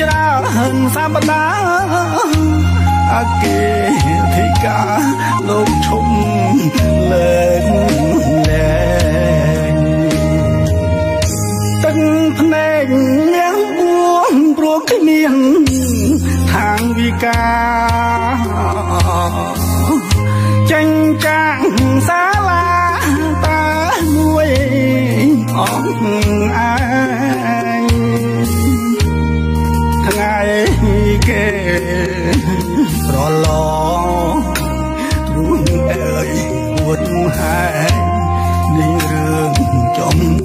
ច្រើនសម្បដាអគេធិការលោកឈុំលើកលែងទឹកភ្នែកញ៉ាំបួងព្រោះគ្មានທາງវិការ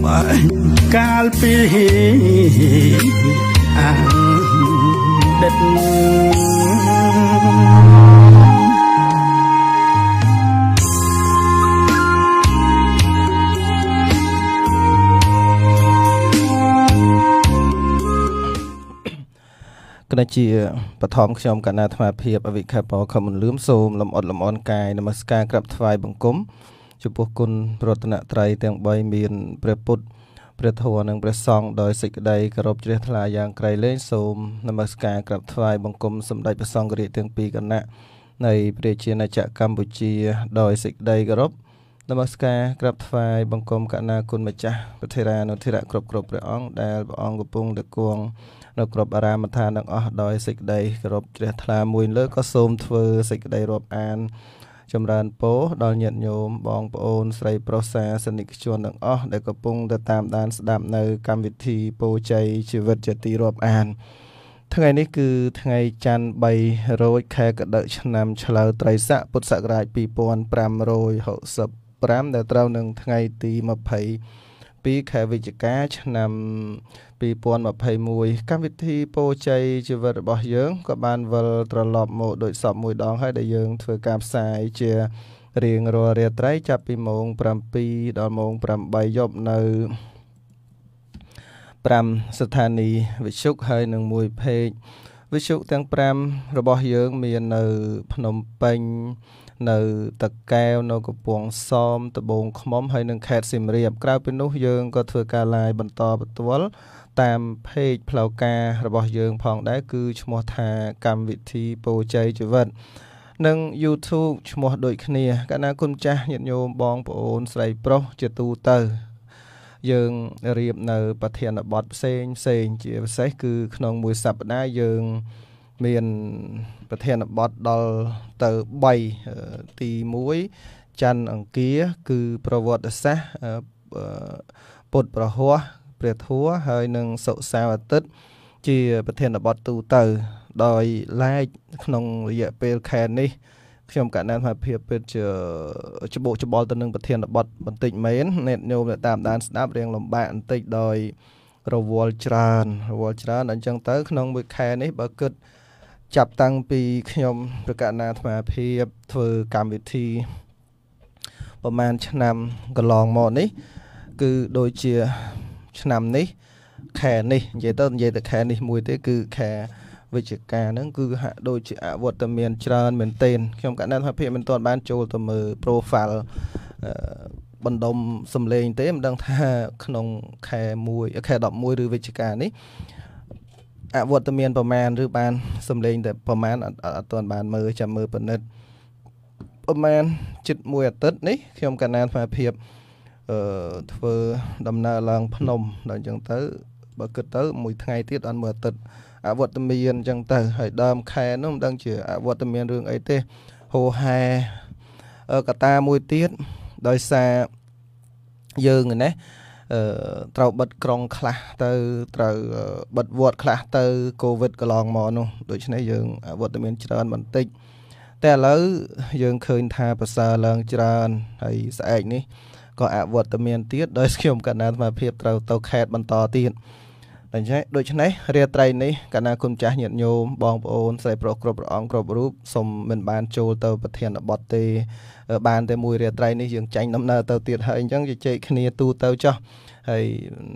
បាញ់កាលពីអាដិតគណៈជាបឋមខ្ញុំកណ្ណាអាត្មាភាពអវិខាបខមលឿមសូម លំអត់លំអនកាយនមស្ការក្រាបថ្វាយបង្គំចំពោះគុណរតនត្រ័យទាំង3មានព្រះពុទ្ធព្រះធម៌និងព្រះសង្ឃដោយសេចក្តីគោរពជ្រះថ្លាយ៉ាងក្រៃលែងសូមនមស្ការក្រាបថ្វាយបង្គំសម្តេចព្រះសង្ឃរាជទាំងពីរគណៈនៃព្រះជាណាចក្រកម្ពុជាដោយសេចក្តីគោរពនមស្ការ ក្រាបថ្វាយបង្គំកណាគុណម្ចាស់ព្រះធេរានុធិរៈគ្រប់គ្រប់ព្រះអង្គដែលព្រះអង្គកំពុងតែគង់នៅគ្រប់អារាមដ្ឋានទាំងអស់ដោយសេចក្តីគោរពជ្រះថ្លាមួយ លើក៏សូមធ្វើសេចក្តីរាប់អានចម្រើនពរដល់ញាតិញោមបងប្អូនស្រីប្រុសសាសនិកជនទាំងអស់ដែលកំពុងទៅតាមដានស្ដាប់នៅ កម្មវិធីពោជ័យជីវិតជាទីរាប់អានថ្ងៃនេះគឺថ្ងៃច័ន្ទ3រោចខែកដិកឆ្នាំ ឆ្លូវត្រីស័កពុទ្ធសករាជ2565ដែលត្រូវនឹងថ្ងៃទី20ពីខែវិច្ឆិកាឆ្នាំ2021កម្មវិធីពោជ័យជីវិតរបស់យើងក៏បានវិលត្រឡប់មកដូចសពមួយដងហើយដែលយើងធ្វើការផ្សាយជារៀងរាល់រាត្រីចាប់ពីម៉ោង7ដល់ម៉ោង8យប់នៅ5ស្ថានីយ៍វិទ្យុហើយនឹងមួយពេកវិទ្យុទាំង5របស់យើងមាននៅភ្នំពេញនៅតកែវនៅកំពង់សោមត្បូងឃ្មុំហើយនិងខេត្តសៀមរាបក្រៅពីនោះយើងក៏ធ្វើការ live បន្តបន្ទាល់តាមเพจផ្លូវការរបស់យើងផងដែរគឺឈ្មោះថាកម្មវិធីពោជ័យជីវិតនិង YouTube ឈ្មោះដូចគ្នាកណាគុណចាស់ញាតិញោមបងប្អូនស្រីប្រុសជាទូទៅ យើងរៀបនៅប្រធានបទផ្សេងផ្សេងជាពិសេសគឺក្នុងមួយសប្តាហ៍យើងមានប្រធានបទដល់ទៅ3ទី1ច័ន្ទអង្គាគឺប្រវត្តិសាស្ត្រពុទ្ធប្រហោះព្រះធัวហើយនឹងសុសាវអាទិត្យជាប្រធានបទទូទៅដោយឡែកក្នុងរយៈពេលខែនេះខ្ញុំកណ្ដាលថាភាពពិតជាច្បុកច្បល់ទៅនឹងប្រធានបទបន្តិចមែនអ្នកញោមអ្នកតាមដានស្ដាប់រៀងលំបាកបន្តិចដោយរវល់ច្រើនរវល់ច្រើនអញ្ចឹងទៅ ក្នុងមួយខែនេះបើគិតចាប់តាំងពីខ្ញុំ ប្រកាសណាអាភាពធ្វើកម្មវិធីប្រហែលឆ្នាំកន្លងមកនេះគឺដូចជាឆ្នាំនេះ ខែនេះនិយាយទៅនិយាយទៅខែនេះមួយទេ គឺខែវិជ្ជការហ្នឹង គឺហាក់ដូចជាអវត្តមានច្រើនមែនទែនខ្ញុំកណ្ដាលថាភាពមិនទាន់បានចូលទៅមើល profile បណ្ដុំសំលេងទេមិនដឹងថា ក្នុង ខែ1ខែ11ឬវិជ្ជការនេះអវត្តមានប្រមាណឬបានសំលេងតែប្រមាណអត់ទាន់បានមើលចាំមើលពិនិត្យប្រមាណជិតមួយអាទិត្យនេះខ្ញុំកណានស្មារភាពអឺធ្វើដំណើរឡើងភ្នំដល់អញ្ចឹងទៅ បើគិតទៅមួយថ្ងៃទៀតអត់មួយអាទិត្យអវត្តមានអញ្ចឹងទៅ ហើយដើមខែនោះមិនដឹង ជាអវត្តមានរឿងអីទេហោហែកតាមួយទៀតដោយសារយើងណាត្រូវបិទក្រុងខ្លះទៅត្រូវបិទវត្ត ខ្លះទៅកូវីដកន្លងមកនោះដូច្នេះយើងវត្តមានច្រើនបន្តិចតែឥឡូវយើងឃើញថាប្រសើរឡើងច្រើនហើយស្អែកនេះក៏អវត្តមានទៀតដោយខ្ញុំកណ្ណាសមាភិបត្រូវទៅខេតបន្តទៀតដូច្នេះដូច្នេះរាត្រីនេះកណ្ណាគុណចាស់ញាតិញោមបងប្អូនស្រីប្រុសគ្រប់ប្រអងគ្រប់រូបសូមមិនបានចូលទៅប្រធានបទទេបានតែមួយរាត្រីនេះយើងចាញ់ដំណើរទៅទៀតហើយអញ្ចឹងជជែកគ្នាទូទៅចោះហើយ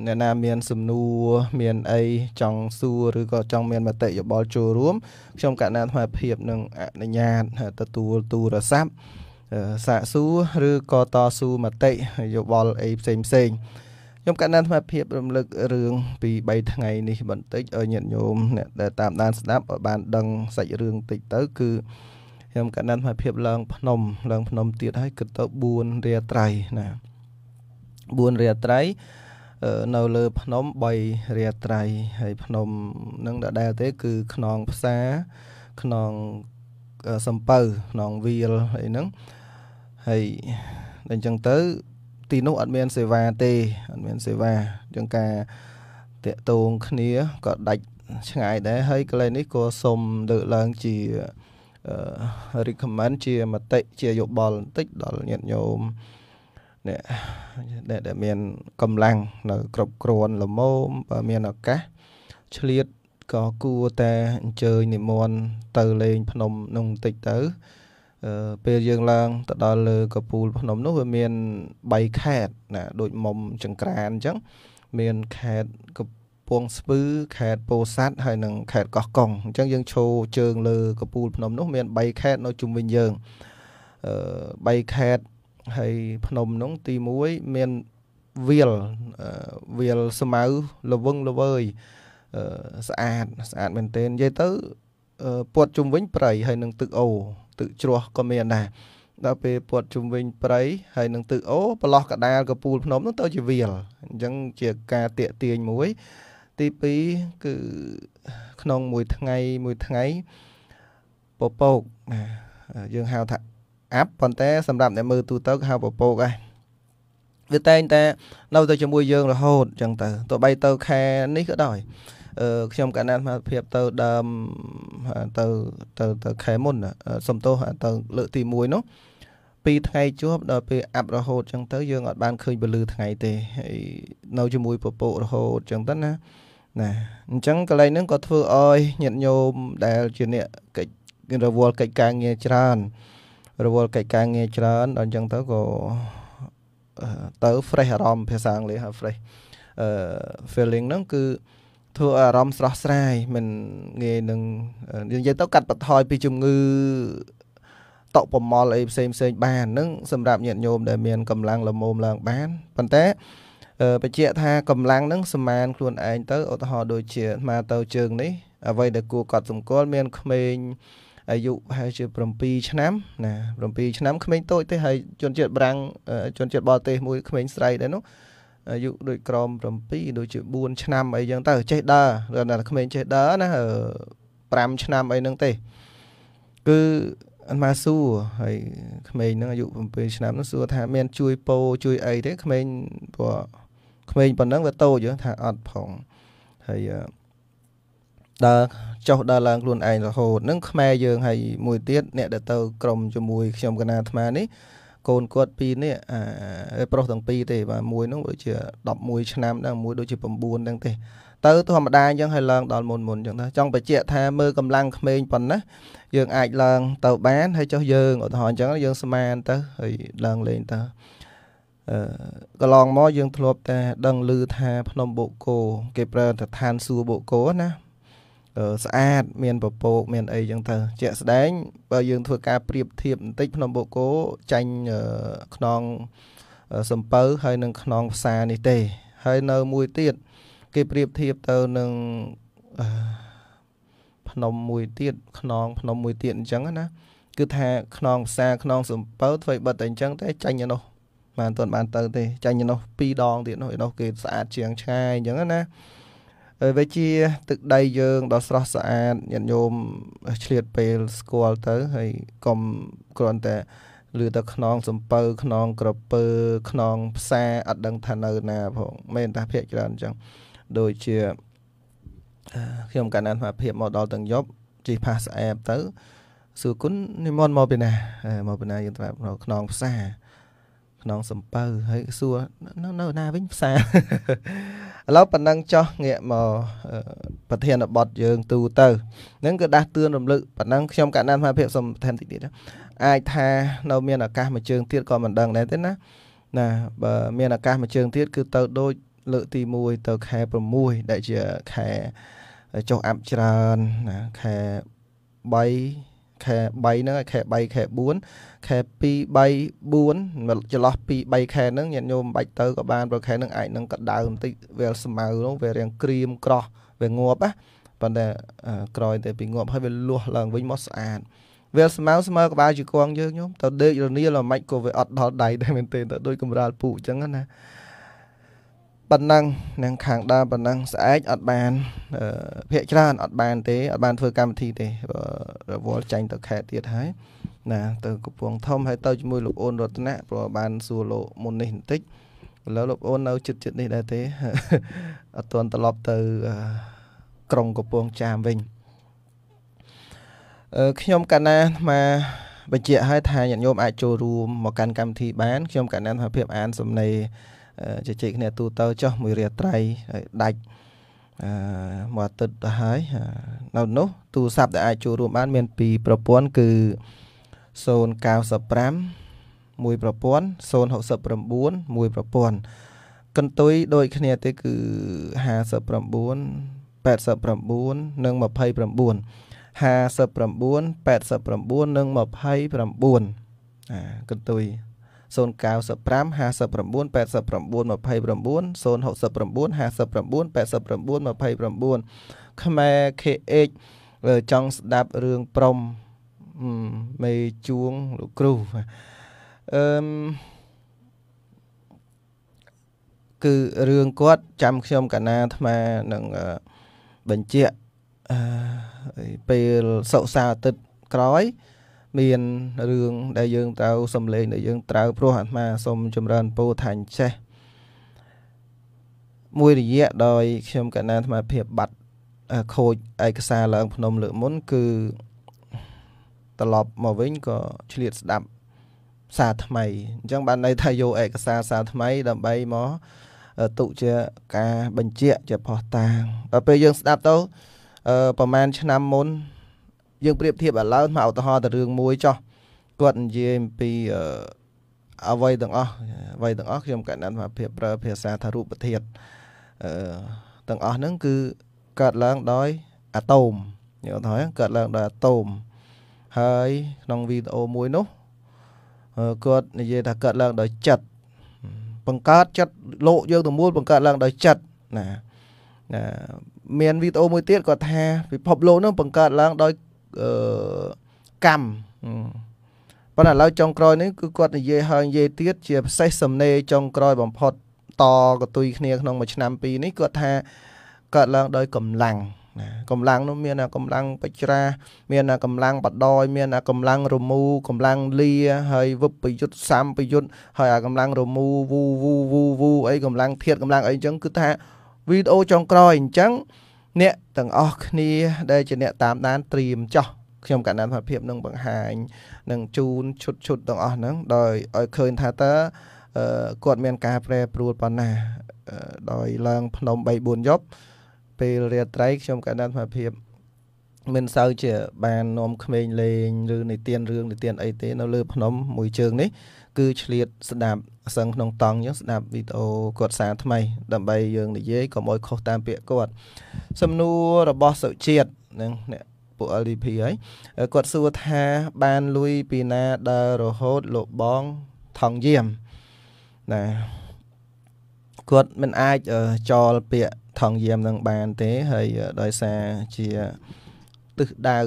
អ្នកណាមានសំណួរមានអីចង់សួរឬក៏ចង់មានមតិយោបល់ចូលរួមខ្ញុំកណ្ណាអាត្មាភាពនឹងអនុញ្ញាតទទួលទូរស័ព្ទសាកសួរឬក៏តស៊ូមតិយោបល់អីផ្សេងផ្សេងខ្ញុំកណ្ណាអាត្មាភាពរំលឹករឿងពី3ថ្ងៃនេះបន្តិចឲ្យញាតិញោមអ្នកដែលតាមដានស្ដាប់ឲ្យបានដឹងសាច់រឿងតិចទៅគឺខ្ញុំកណ្ណាអាត្មាភាពឡើងភ្នំឡើងភ្នំទៀតហើយគិតទៅ4រាត្រីណា4រាត្រីនៅលើភ្នំ3រាត្រីហើយភ្នំនឹងដដែលទេគឺខ្នងផ្សាខ្នងសំពៅខ្នងវាលអីហ្នឹងហើយដូច្នេះទៅ ទីនោះអត់មាន សេវាទេអត់មានសេវាជាងការតាក់ទងគ្នាក៏ដាច់ឆ្ងាយដែរហើយកន្លែងនេះក៏សូមលើកឡើងជា recommend ជាមតិជាយោបល់បន្តិច ដល់ញាតិញោមអ្នកដែលមាន កម្លាំងនៅគ្រប់គ្រាន់ល្មមបើមានឱកាសឆ្លៀតក៏គួរតែអញ្ជើញនិមន្តទៅលេងភ្នំនោះបន្តិចទៅពេលយើងឡើងទៅដល់លើកពូលភ្នំនោះវាមាន3ខេតណា ដូចមុំចង្ក្រានអញ្ចឹងមានខេតកពងស្ពឺខេតពោធិ៍សាត់ហើយនិងខេតកោះកុងអញ្ចឹងយើងឈោជើងលើកពូលភ្នំនោះ មាន3ខេតនៅជុំវិញយើងអឺ3ខេតហើយភ្នំនោះទី1មានវាលវាលស្មៅលវឹងលវើយស្អាតស្អាតមែនទែននិយាយទៅពាត់ជុំវិញព្រៃហើយនឹងទឹកអូទឹកជ្រោះក៏មានដែរដល់ពេលពាត់ជុំវិញព្រៃហើយនឹងទឹកអូប្រឡោះកដាលកពូលភ្នំនោះទៅ ជាវាលអញ្ចឹងជាការតាកទាញមួយទី2គឺក្នុងមួយថ្ងៃមួយថ្ងៃពពកយើងហៅថា app ប៉ុន្តែសម្រាប់អ្នកមើលទូទៅគេហៅពពកដែរវាតែងតែនៅទៅជាមួយយើងរហូតអញ្ចឹងទៅទោះបីទៅខែនេះក៏ដោយអឺខ្ញុំកណ្ដាលសមត្ថភាពទៅដើមទៅទៅទៅខែមុនសំទោសទៅលើកទី1នោះពីថ្ងៃជាប់ដល់ពេលអាប់រហូតអញ្ចឹងទៅយើងអត់បានឃើញពលឺថ្ងៃទេហើយនៅជាមួយពពករហូតអញ្ចឹងទៅណាណាអញ្ចឹងកន្លែងហ្នឹងក៏ធ្វើឲ្យញាតិញោមដែលជាអ្នកកិច្ចរវល់កិច្ចការងារច្រើនរវល់កិច្ចការងារច្រើនដល់អញ្ចឹងទៅក៏ទៅ fresh អារម្មណ៍ភាសាអង់គ្លេសហៅ fresh អឺ feeling ហ្នឹងគឺធ្វើអារម្មណ៍ស្រស់ស្រាយមិនងាយនឹងនិយាយទៅកាត់បន្ថយពីជំងឺតក់ប្រមល់អីផ្សេងផ្សេង បាននឹងសម្រាប់ញាតិញោមដែលមានកម្លាំងលមមឡើងបានប៉ុន្តែបញ្ជាក់ថាកម្លាំងនឹងសមានខ្លួនឯងទៅឧទាហរណ៍ដូចជាមកទៅជើងនេះ អ្វីដែលគួរកត់សម្គាល់មានក្មេងអាយុហើយជា7ឆ្នាំណា7ឆ្នាំក្មេងតូចទេហើយជនជាតិបារាំងជនជាតិបរទេសមួយក្មេងស្រីដែរនោះអាយុដូចក្រម7ដូចជា4ឆ្នាំអីចឹងទៅចេះដើរដល់ក្មេងចេះដើរណា5ឆ្នាំអីហ្នឹងទេ គឺអន្មាសួរហើយក្មេងហ្នឹងអាយុ7ឆ្នាំហ្នឹងសួរថាមានជួយពោជួយអីទេ ក្មេងព្រោះក្មេងប៉ុណ្ណឹងវាតូចថាអត់ផងហើយដើរចុះដើរឡើងខ្លួនឯងរហូតនឹងខ្មែរយើងហើយមួយទៀតអ្នកដែលទៅក្រុមជាមួយខ្ញុំកណាអាត្មានេះកូនគាត់ពីរនេះអាប្រុសទាំងពីរទេបាទមួយនោះដូចជា11ឆ្នាំដែរមួយដូចជា9ទាំងទេទៅធម្មតាអញ្ចឹងហើយឡើងដល់មុនមុនអញ្ចឹងណាចង់បញ្ជាក់ថាមើលកម្លាំងក្មេងប៉ុណ្ណាយើងអាចឡើង ទៅ បានហើយចុះយើងឧទាហរណ៍អញ្ចឹងយើងស្មានទៅហើយឡើងលេងទៅអឺកន្លងមកយើង ធ្លាប់តែ ដឹងឮថា ភ្នំបូកគោគេប្រើតែឋានសួគ៌បូកគោណាស្អាតមានពពកមានអីចឹងទៅជាក់ស្ដែងបើយើងធ្វើការប្រៀបធៀបបន្តិចភ្នំបូកគោចាញ់ខ្នងសំពៅហើយនឹងខ្នងផ្សារនេះទេ ហើយនៅមួយទៀតគេប្រៀបធៀបទៅនឹងភ្នំមួយទៀតខ្នងភ្នំមួយទៀតអញ្ចឹងណាគឺថាខ្នងផ្សារខ្នងសំពៅ ធ្វើបិទតែអញ្ចឹងតែចាញ់ឯនោះបានអត់ទាន់បានទៅទេចាញ់ឯនោះពីរដងទៀតនោះឯនោះគេស្អាតជាងឆ្ងាយអញ្ចឹងណាវាជាទឹកដីយើងដ៏ស្រស់ស្អាតញាតិញោមឆ្លៀតពេលស្គាល់ទៅ ហើយកុំគ្រាន់តែ លឺតែខ្នង សំពៅខ្នងក្រពើខ្នងផ្សាអត់ដឹងថានៅណាផងមែនតាភាកច្រើនអញ្ចឹងដូចជាខ្ញុំកាលណាអាភាពមកដល់ទាំងយប់ជិះ pass app ទៅ សួរគុណនិមន្តមកពីណាមកពីណាយើងត្រាប់ខ្នងផ្សាខ្នងសំពៅហើយសួរនៅណាវិញផ្សាឥឡូវប៉ុណ្ណឹងចោះងាកមកប្រធានបទយើង ទូទៅនឹងគឺដាស់តឿនរំលឹកប៉ុណ្ណឹងខ្ញុំកណ្ដាលមហាភាពសូមបន្ថែមតិចទៀតអាចថានៅមានឱកាសមួយជើងទៀតក៏មិនដឹងដែរទេណាណាបើមានឱកាសមួយជើងទៀតគឺទៅដូចលើកទី1ទៅខែ6ដែលជាខែចុះអាប់ច្រើនណាខែ3ខែ3ហ្នឹងខែ3ខែ4ខែ2 3 4ចន្លោះ2 3ខែហ្នឹងញាតិញោមបាច់ទៅក៏បានព្រោះខែហ្នឹងអាចនឹងកដៅបន្តិចវាស្មៅហ្នឹងវារាងក្រៀមក្រោះវាងាប់ណាប៉ុន្តែក្រោយទៅពីងាប់ហើយវាលួសឡើងវិញមកស្អាតវាស្មៅស្មើក្បាលជង្គង់យើងញោមទៅដេករនាលមិនក៏វាអត់ដល់ដៃដែរមែនទេទៅដូចកំរាលពូអញ្ចឹងណាប៉ុណ្ណឹងនឹងខាងដើមប៉ុណ្ណឹងស្អែកអត់បាន ភាកច្រើនអត់បានទេអត់បានធ្វើកម្មវិធីទេរវល់ចាញ់ទៅខេតទៀតហើយណា ទៅកំពង់ធំហើយទៅជាមួយលោកអូនរតនៈព្រោះបានសួរលោកមុននេះបន្តិចឥឡូវលោកអូននៅចិត្តចិត្តនេះដែរទេអត់ទាន់ត្រឡប់ទៅក្រុងកំពង់ចាមវិញខ្ញុំកណាមកបញ្ជាក់ឲ្យថាញាតិញោមអាចចូលរួមមកកាន់កម្មវិធីបាន ខ្ញុំកណានថាភាពអានសំណេរជជែកគ្នាទូទៅចុះមួយរាត្រីហើយដាច់អឺមួយអាទិត្យទៅហើយនៅនោះទូរស័ព្ទដែលអាចចូលរួមបាន មានពីរប្រព័ន្ធគឺ095មួយប្រព័ន្ធ069មួយប្រព័ន្ធកន្ទុយដូចគ្នាទេគឺ59 89និង29 59 89និង29អាកន្ទុយ095 59 89 29 069 59 89 29ខ្មែរ KH ចង់ស្ដាប់រឿងព្រំមេជួងលោកគ្រូអឺមគឺរឿងគាត់ចាំខ្ញុំកាណាអាត្មានឹងបញ្ជាក់ពេលសុកសាអាទិត្យក្រោយអឺមានរឿងដែលយើងត្រូវសំលេងដែលយើងត្រូវព្រោះអាត្មាសូមចម្រើនពោថាចេះមួយរយៈដោយ ខ្ញុំកណាអាត្មា ភាពបាត់ខូចឯកសារឡើងភ្នំ លើកមុនគឺត្រឡប់មកវិញក៏ឆ្លៀតស្ដាប់សារថ្មីអញ្ចឹងបានន័យថាយកឯកសារសារថ្មី ដើម្បីមកទុជាការបញ្ជាក់ជាផោះតាងដល់ពេលយើងស្ដាប់ទៅប្រហែលឆ្នាំមុនយើងប្រៀបធៀបឥឡូវមកឧទាហរណ៍ទៅរឿងមួយចោះគាត់និយាយអំពីអ្វីទាំងអស់អ្វីទាំងអស់ខ្ញុំកណ្ដាលមកភាពប្រើភាសាថារូបធាតុអឺទាំងអស់ហ្នឹងគឺកើតឡើងដោយអាតូមយល់ទៅកើតឡើងដោយអាតូមហើយក្នុងវីដេអូមួយនោះគាត់និយាយថាកើតឡើងដោយចិត្តបង្កើតចិត្តលោកយើងទាំងមូលបង្កើតឡើងដោយចិត្តណាណាមានវីដេអូមួយទៀតគាត់ថាពិភពលោកនោះបង្កើតឡើងដោយអឺកម្មប៉ុន្តែឥឡូវចុងក្រោយនេះគឺគាត់និយាយហើយនិយាយទៀតជាពិសេសសំណេរចុងក្រោយបំផុតតកតុយគ្នាក្នុងមួយឆ្នាំពីរនេះគាត់ថាកើតឡើងដោយកម្លាំងណាកម្លាំងនោះមានកម្លាំងបច្ច្រា មានកម្លាំងបដ ாய் មានកម្លាំងរមូកម្លាំងលា ហើយវិបយុទ្ធសំបយុទ្ធហើយអាកម្លាំងរមូវូវូវូវូអីកម្លាំងធាតកម្លាំងអីអញ្ចឹងគឺថា វីដេអូចុងក្រោយអញ្ចឹងអ្នកទាំងអស់គ្នាដែលជាអ្នក តាមដានត្រៀមចោះខ្ញុំកណ្ដាលផលភាពនឹងបង្ហាញនឹងជូនឈុតឈុតទាំងអស់ហ្នឹងដោយឲ្យឃើញថាតើគាត់មានការប្រែប្រួលប៉ុណ្ណា ដោយឡើងភ្នំ3 4យប់ពេលរាត្រីខ្ញុំកណ្ដាលផលភាព មិនសូវជាបាននាំក្មេងលេងឬនិទានរឿងនិទានអីទេ នៅលើភ្នំមួយជើងនេះគឺឆ្លៀតស្ដាប់អសឹងក្នុងតង់យើងស្ដាប់វីដេអូគាត់សារថ្មីដើម្បីយើងនិយាយកុំអោយខុសតាមពាក្យគាត់សំណួររបស់សុជាតិនឹងអ្នកពួក LDP ហើយគាត់សួរថាបានលុយពីណាដើររហូតលោកបងថងយាមណាគាត់មិនអាចចោលពាក្យថងយាមនឹងបានទេហើយដោយសារជាទិសដៅ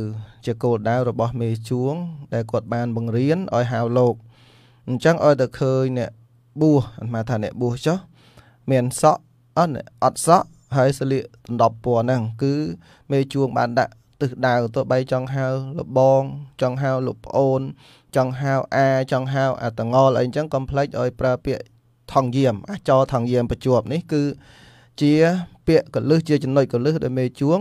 ជាគោលដៅរបស់មេជួង ដែលគាត់បានបង្រៀនឲ្យហៅលោកអញ្ចឹងឲ្យតែឃើញអ្នកបួសអាត្មាថាអ្នកបួសចុះមានសក់អត់អត់សក់ហើយស្លៀកដណ្ដប់ពណ៌ហ្នឹងគឺមេជួង បានដាក់ទិសដៅទោះបីចង់ហៅលបង ចង់ហៅលោកប្អូន ចង់ហៅអា ចង់ហៅអាតងល់អីចឹងកុំភ្លេចឲ្យ ប្រើពាក្យថងយាម អាចរថងយាមបញ្ជាប់នេះគឺជា ពាក្យកលឹះជាចំណុចកលឹះដែលមេជួង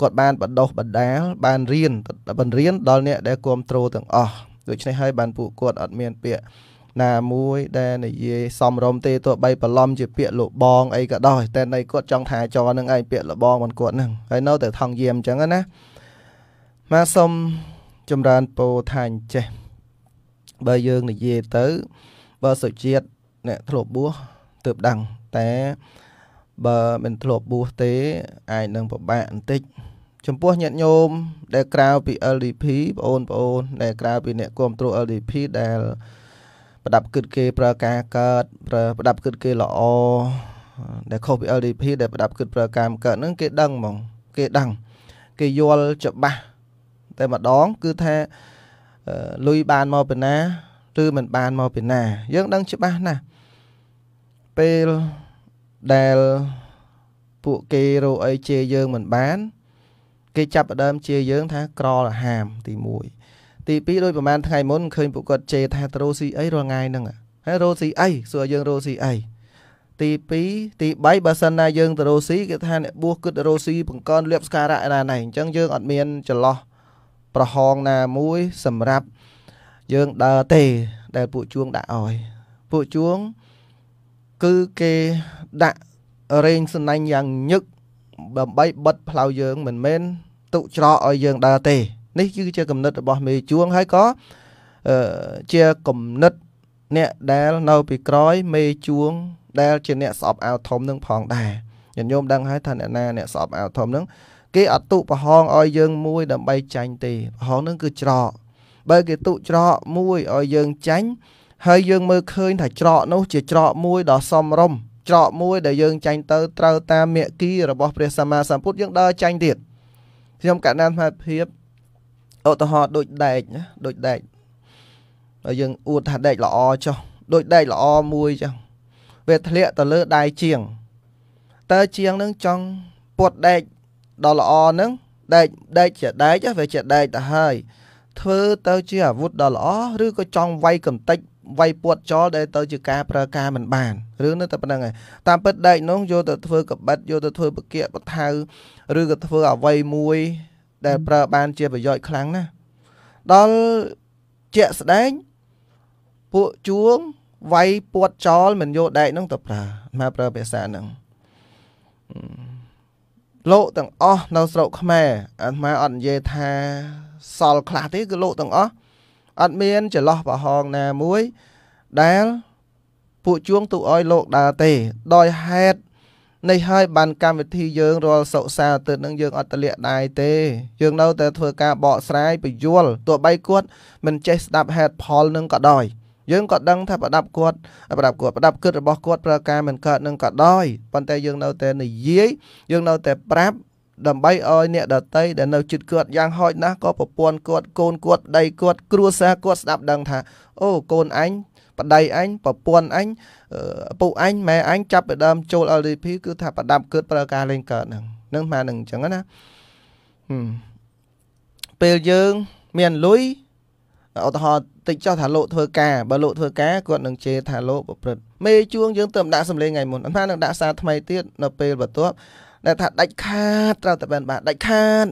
គាត់បានបដោះបដាលបានរៀនបានរៀន ដល់អ្នកដែលគ្រប់គ្រងទាំងអស់ដូច្នេះហើយបានពួកគាត់អត់មាន ពាក្យណាមួយ ដែលនិយាយសំរម្យទេទោះបីប្រឡំជាពាក្យលបងអីក៏ដោយតែនៃគាត់ចង់ថាចរនឹងឯងពាក្យលបងមិនគាត់នឹងហើយនៅតែថងយាមអញ្ចឹងណាមកសុំចម្រើនពោថាអញ្ចេះបើយើងនិយាយទៅបើសុជាតិអ្នកធ្លាប់បួសទើបដឹងតែបើមិនធ្លាប់បួសទេអាចនឹងពិបាកបន្តិចចំពោះញាតិញោមដែលក្រៅពី LDP បងប្អូន ដែលក្រៅពីអ្នកគ្រប់គ្រង LDP ដែលប្រដាប់គិតគេ ប្រើការកើតប្រើប្រដាប់គិតគេល្អដែលខុសពី LDP ដែលប្រដាប់គិតប្រើការកើតហ្នឹងគេដឹងហ្មងគេដឹង គេយល់ច្បាស់តែម្ដង គឺថាលុយបានមកពីណាឬមិនបានមកពីណា យើងដឹងច្បាស់ណាស់ពេលដែលពួកគេរកអីជេរយើងមិនបានគេចាប់ផ្ដើមជាយើងថាក្រលហាម ទី1ទី2ដូចប្រហែលថ្ងៃមុនឃើញពួកគាត់ជេរថាទៅរស់ស៊ីអីរាល់ថ្ងៃហ្នឹងហើយរស់ស៊ីអីសួរយើងរស់ស៊ីអីទី2ទី3បើសិនណាយើងទៅរស់ស៊ីគេថាអ្នកបួសគិតរស់ស៊ីបង្កើនលៀបស្ការៈណាណៃអញ្ចឹងយើងអត់មានចន្លោះប្រហោងណាមួយសម្រាប់យើងដើរទេដែលពួកជួងដាក់ឲ្យ ពួកជួងគឺគេដាក់រេងសំណាញ់យ៉ាងញឹកដើម្បីបិទផ្លូវយើងមិនមែនទុច្រកឲ្យយើងដើរទេនេះគឺជាគំនិតរបស់មេជួងហើយក៏ជាគំនិតអ្នកដែលនៅពីក្រោយមេជួង ដែលជាអ្នកស្អប់អាវធំនឹងផងដែរញោមដឹងហើយថាអ្នកណា អ្នកស្អប់អាវធំនឹងគេអតុប្រហងឲ្យយើងមួយ ដើម្បីចាញ់ទេប្រហងនឹងគឺច្រកបើគេទុច្រកមួយឲ្យយើងចាញ់ហើយយើងមើលឃើញថាច្រកនោះជាច្រកមួយដ៏សមរម្យច្រកមួយដែលយើងចាញ់ទៅត្រូវតាមមេគីរបស់ ព្រះសម្មាសម្ពុទ្ធយើងដើរចាញ់ទៀតខ្ញុំកណ្ដាលស្មារតីឧទាហរណ៍ដូចដែកណាដូចដែកហើយយើងអួតថាដែកល្អចុះដូចដែកល្អមួយចឹងវាធ្លាក់ទៅលើដៃជាងតើជាងនឹងចង់ពត់ដែកដល់ល្អនឹងដែកដែកជាដែកវាជាដែកទៅហើយធ្វើទៅជាអាវុធដ៏ល្អឬក៏ចង់វាយកំតិចវាយពួតចោលដែលទៅជាការប្រើការមិនបានរឿងនោះតែប៉ុណ្្នឹងឯងតាមពិតដែកនោះយកទៅធ្វើកបិតយកទៅធ្វើបកាកបថៅឬក៏ធ្វើអវ័យមួយ ដែល ប្រើបានជាប្រយោជន៍ខ្លាំងណាស់ដល់ជាក់ស្ដែងពួកជួងវាយពួតចោលមិនយកដែកនោះទៅប្រើមកប្រើភាសាហ្នឹងលោកទាំងអស់នៅស្រុកខ្មែរអាត្មាអត់និយាយថាសល់ខ្លះទេគឺលោកទាំងអស់អត់មានចន្លោះប្រហោងណាមួយដែលពួកជួងទូអយលោកដើរទេដោយហេតុនេះហើយ បាន កម្មវិធីយើងរាល់សុសាទៅនឹងយើងអត់ទលាក់ដៃទេយើងនៅតែធ្វើការបកស្រាយបញ្យលទោះបីគាត់មិនចេះស្ដាប់ហេតុផលនឹងក៏ដោយយើងក៏ដឹងថាប្រដាប់គាត់ប្រដាប់គាត់ប្រដាប់គិតរបស់គាត់ប្រើការមិនកើតនឹងក៏ដោយប៉ុន្តែយើងនៅតែនិយាយយើងនៅតែប្រាប់ដើម្បីឲ្យអ្នកដតីដែលនៅជិតគាត់យ៉ាងហោចណាស់ក៏ប្រពន្ធគាត់កូនគាត់ប្តីគាត់គ្រួសារគាត់ស្ដាប់ដឹងថាអូកូនអញប្តីអញប្រពន្ធអញពុកអញម៉ែអញចាប់ពីដើមចូល LDP គឺថា ប្រដាប់កើតប្រើការលេងកើតហ្នឹងហ្នឹងថាហ្នឹងអញ្ចឹងណាពេលយើងមានលុយឧទាហរណ៍តិចចោះថាលោកធ្វើការបើលោកធ្វើការគាត់នឹងជេរថាលោកប្រព្រឹត្តមេជួងយើងទៅដាក់សម្លេងថ្ងៃមុនអត់ថានឹងដាក់សារថ្មីទៀតនៅពេលបន្ទាប់ដែលថាដាច់ខាតត្រូវតែបែនបាទដាច់ខាត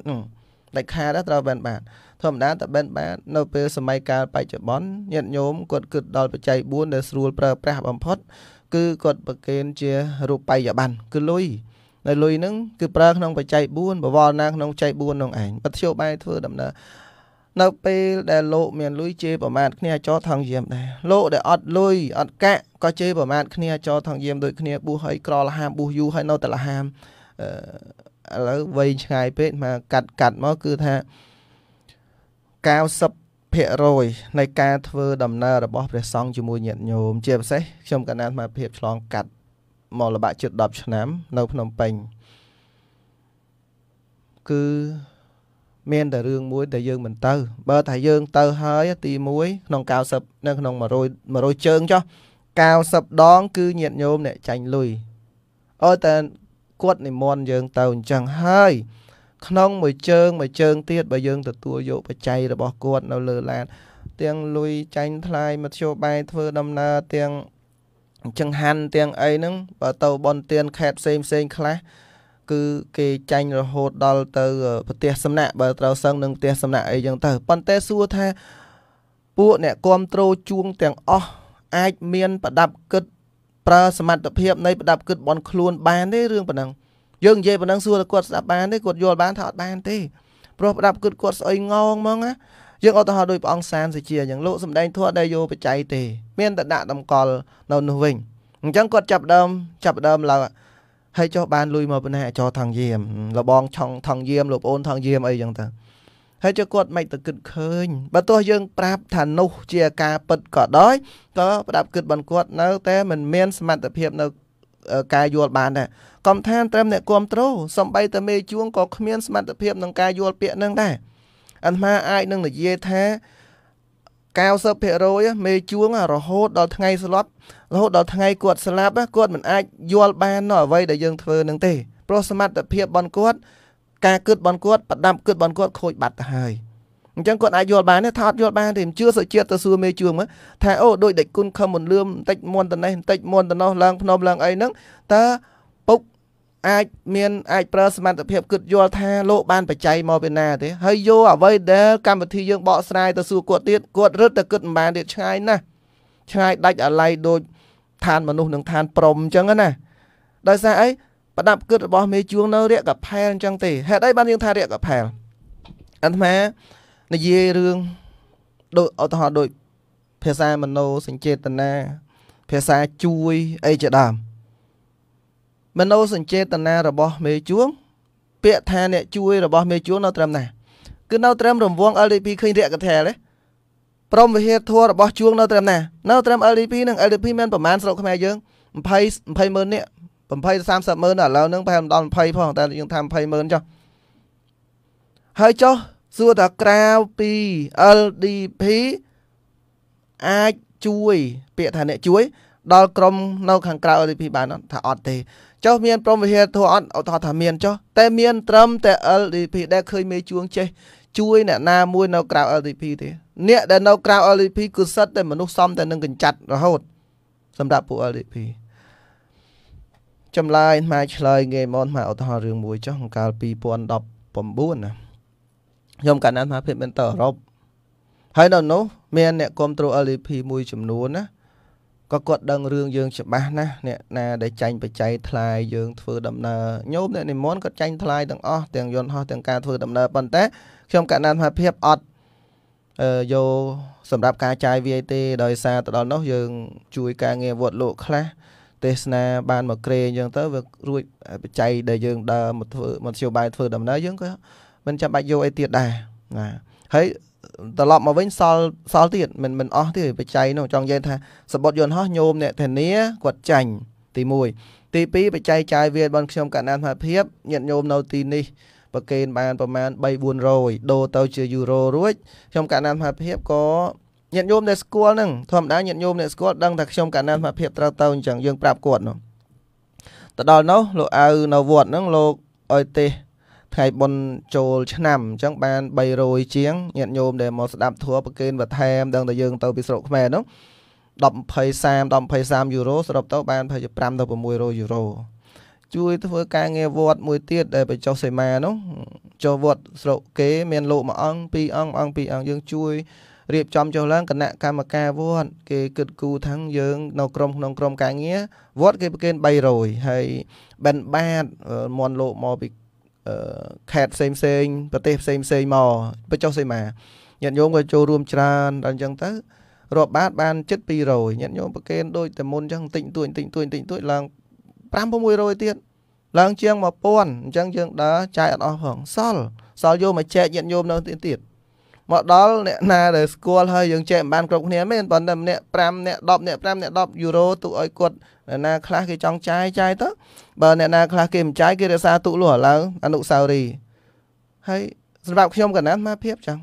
ដាច់ខាតត្រូវបែនបាទធម្មតាតបិនបាទនៅពេលសម័យកាលបច្ចុប្បន្នញាតិញោមគាត់គិតដល់បច្ច័យ4ដែលស្រួល ប្រើប្រាស់បំផុតគឺគាត់ប្រកេនជារូបបាយប័ណ្ណគឺលុយនៅលុយហ្នឹងគឺប្រើក្នុងបច្ច័យ4បវរណាក្នុងបច្ច័យ4នោះឯងបទយោបាយធ្វើដំណើរនៅ ពេលដែលលោកមានលុយជេរប្រមាថគ្នាចោថងយាមដែរលោកដែលអត់លុយអត់កាក់ក៏ជេរប្រមាថគ្នាចោថងយាមដូចគ្នាប៊ូសហើយក្រលហាមប៊ូសយូរហើយនៅតែលហាមឥឡូវវ័យឆ្ងាយពេកមកកាត់កាត់មកគឺថា90%នៃការធ្វើដំណើររបស់ព្រះសង្ឃជាមួយញាតិញោមជាពិសេសខ្ញុំកណានអាភាពឆ្លងកាត់មករបាក់ជិត10ឆ្នាំ នៅ ភ្នំពេញគឺមានតែរឿងមួយដែលយើងមិនទៅ បើថាយើងទៅហើយទី1ក្នុង90នៅក្នុង100 100ជើងចុះ90ដងគឺញាតញោមអ្នកចាញ់លុយអត់តែគាត់និមន្តយើងទៅអញ្ចឹងហើយក្នុងមួយជើងមួយជើងទៀតបើយើងទទួលយកបច្ច័យរបស់គាត់នៅលើឡានទាំងលុយចាញ់ថ្លៃមធ្យោបាយធ្វើដំណើរទាំងចង្ហាន់ទាំងអីហ្នឹង បើទៅបនទៀនខេតផ្សេងផ្សេងខ្លះគឺគេចាញ់រហូតដល់ទៅ ប្រទេសសំណាក់បើត្រូវសឹងនឹងប្រទេសសំណាក់អីចឹងទៅប៉ុន្តែសួរថាពួកអ្នកគ្រប់គ្រងជួងទាំងអស់អាចមាន ប្រដាប់គិតប្រើសមត្ថភាពនៃប្រដាប់គិតបនខ្លួន បានទេរឿងប៉ុណ្ណឹងយើងនិយាយប៉ុណ្ណឹងសួរតែគាត់ស្ដាប់បានទេគាត់យល់បានថាអត់បានទេព្រោះប្រដាប់គិតគាត់ស្អុយងងហ្មងណាយើងឧទាហរណ៍ដោយព្រះអង្គសានសេជាអញ្ចឹងលោកសំដែងធម៌ដែលយោបច្ច័យទេ មានតែដាក់តម្កល់នៅនោះវិញអញ្ចឹងគាត់ចាប់ដើមចាប់ដើមឡើងហើយចុះបានលុយមកប៉ុណ្ណាអាចរថងយាម លបងឆងថងយាមលោកប្អូនថងយាមអីអញ្ចឹងទៅហើយចុះគាត់មិនទៅគិតឃើញបើទោះយើងប្រាប់ថានោះ ជាការពិតក៏ដោយក៏ប្រាប់គិតបានគាត់នៅតែមិនមានសមត្ថភាពនៅការយល់បានដែរកំថានត្រឹមអ្នកគ្រប់គ្រងសំបីតែមេជួងក៏គ្មានសមត្ថភាពក្នុងការយល់ពាក្យនឹងដែរអាត្មាអាចនឹងនិយាយថា90%មេជួងរហូតដល់ថ្ងៃស្លាប់រហូតដល់ថ្ងៃគាត់ស្លាប់គាត់មិនអាចយល់បាននៅអ្វីដែលយើងធ្វើនឹងទេព្រោះសមត្ថភាពរបស់គាត់ការគិតបនគាត់ប្រដាប់គិតបនគាត់ខូចបាត់ទៅហើយអញ្ចឹងគាត់អាចយល់បានទេថាអត់យល់បានទេមិនជឿសុជាតិទៅសួរមេជួងថាអូដូចដេចគុណខំមិនលឿមបន្តិចមន្តនេះបន្តិចមន្តនោះឡើងភ្នំឡើងអីហ្នឹងតើពុកអាចមានអាចប្រើសមត្ថភាពគិតយល់ថាលោកបានបច្ច័យមកពីណាទេហើយយកអ្វីដែលកម្មវិធីយើងបកស្រាយទៅសួរគាត់ទៀតគាត់រឹតតែគិតមិនបានទៀតឆ្ងាយណាស់ឆ្ងាយដាច់អាល័យដូចឋានមនុស្សនិងឋានព្រំអញ្ចឹងណា ដោយសារអីប្រដាប់គិតរបស់មេជួងនៅរាក់កផែលអញ្ចឹងទេហេតុអីបានយើងថារាក់កផែលអាត្មានិយាយរឿងដូចឧទាហរណ៍ដូចភាសាមโนសញ្ចេតនាភាសាជួយអីជាដើមមโนសញ្ចេតនារបស់មេជួងពាក្យថាអ្នកជួយរបស់មេជួងនៅត្រឹមណាគឺនៅត្រឹមរង្វង់ LDP ឃើញរាក់កថាលទេព្រមវិហារធัวរបស់ជួងនៅត្រឹមណានៅត្រឹម LDP និង LDP មានប្រមាណស្រុកខ្មែរយើង20 20ម៉ឺននាក់20 30ម៉ឺនឥឡូវហ្នឹងប្រហែលដល់20ផងតែយើងថា20ម៉ឺនចុះហើយចុះសួរថាក្រៅពី LDP អាចជួយ ពាក្យថាអ្នកជួយដល់ក្រុមនៅខាងក្រៅ LDP បានអត់ថាអត់ទេចុះមានព្រមវិហារធัวអត់ឧទាហរណ៍ថាមានចុះតែមាន ត្រឹមតែ LDP ដែលឃើញមេជួងចេះជួយអ្នកណាមួយនៅក្រៅ LDP ទេអ្នកដែលនៅក្រៅ LDP គឺសិតតែមនុស្សសំតែនឹងកញ្ចាត់រហូតសម្រាប់ពួក LDP ចម្លើយម៉ែឆ្លើយងាយមកម៉ែឧទាហរណ៍រឿងមួយចុះកាល2019ណាខ្ញុំកាលណាមកភាពមែនទៅអឺរ៉ុបហើយនៅនោះ មានអ្នកគ្រប់គ្រង LDP មួយចំនួនណាក៏គាត់ដឹងរឿងយើងច្បាស់ណាស់អ្នកណាដែលចាញ់បច្ច័យថ្លៃយើងធ្វើដំណើរញោមអ្នកនិមន្តគាត់ចាញ់ថ្លៃទាំងអស់ទាំងយន្តហោះទាំងការធ្វើដំណើរប៉ុន្តែខ្ញុំកណ្ដាលមហាភាពអត់អឺយកសម្រាប់ការចាយវាយទេដោយសារទៅដល់នោះ យើង ជួយការងារវត្តលោកខ្លះទេសនាបានមកក្រេអញ្ចឹងទៅវារួចបច្ច័យដែលយើងដើរមកធ្វើមកជាបាយធ្វើដំណើរយើងក៏មិនចាំបាច់យកអីទៀតដែរណាហើយត្រឡប់មកវិញសល់សល់ទៀតមិនមិនអស់ទេបច្ច័យនោះចង់និយាយថា សបុតយន្តហោះញោមអ្នកធានាគាត់ចាញ់ទី1ទី2បច្ច័យចាយវារបស់ខ្ញុំកណ្ដាលសមភាពញាតញោមនៅទីនេះប្រកេនបានប្រមាណ3 400ដូរទៅជាយូរ៉ូរួចខ្ញុំកណ្ដាលសមភាពក៏ញាតិញោមដែលស្គាល់ហ្នឹងធម្មតាញាតិញោមអ្នកស្គាល់ដឹងថាខ្ញុំកាលណាសមភាពត្រូវទៅអញ្ចឹងយើងប្រាប់គាត់នោះទៅដល់នោះលោកអៅនៅវត្តហ្នឹងលោកអុយទេសថ្ងៃបុណ្យចូលឆ្នាំអញ្ចឹងបាន300ជាងញាតិញោមដែលមកស្ដាប់ធัวប្រគេនវត្ថែមដឹងតែយើងទៅពីស្រុកខ្មែរនោះ10 20 30 10 20 30យូរ៉ូសរុបទៅបាន25ទៅ600យូរ៉ូជួយ ធ្វើការងារវត្តមួយទៀតដែលបញ្ចុះសេមានោះ ចូលវត្តស្រុកគេមានលោកមួយអង្គពីរអង្គអង្គពីរអង្គយើងជួយរៀបចំចុះឡើងគណៈកម្មការវត្តគេគិតគូថាយើងនៅក្រមក្នុងក្រមការងារវត្តគេប្រគេន300ហើយបិណ្ឌបាតមន់លោកមកពីខេត្តផ្សេងផ្សេងប្រទេសផ្សេងផ្សេងមកបញ្ចុះសីមាញាតិញោមក៏ចូលរួមច្រើនដល់អញ្ចឹងទៅរាប់បាត បានចិត្ត200ញាតិញោមប្រគេនដូចតែមុនអញ្ចឹងតិចតួចតិចតួចតិចតួចឡើង5 600ទៀតឡើងជាង1000អញ្ចឹងយើងដើរចែកអត់អស់ផងសល់សល់យកមកចែកញាតិញោមនៅទៀតទៀតមកដល់អ្នកណាដែលស្គាល់ហើយយើងចែកមិនបានគ្រប់គ្នាមែនប៉ុន្តែម្នាក់5អ្នក10អ្នក5អ្នក10យូរ៉ូទុកឲ្យគាត់អ្នកណាខ្លះគេចង់ចាយចាយទៅបើអ្នកណាខ្លះគេមិនចាយគេរក្សាទុកលុះឥឡូវអនុស្សាវរីយ៍ហើយសម្រាប់ខ្ញុំកណាត់មកភាពចឹង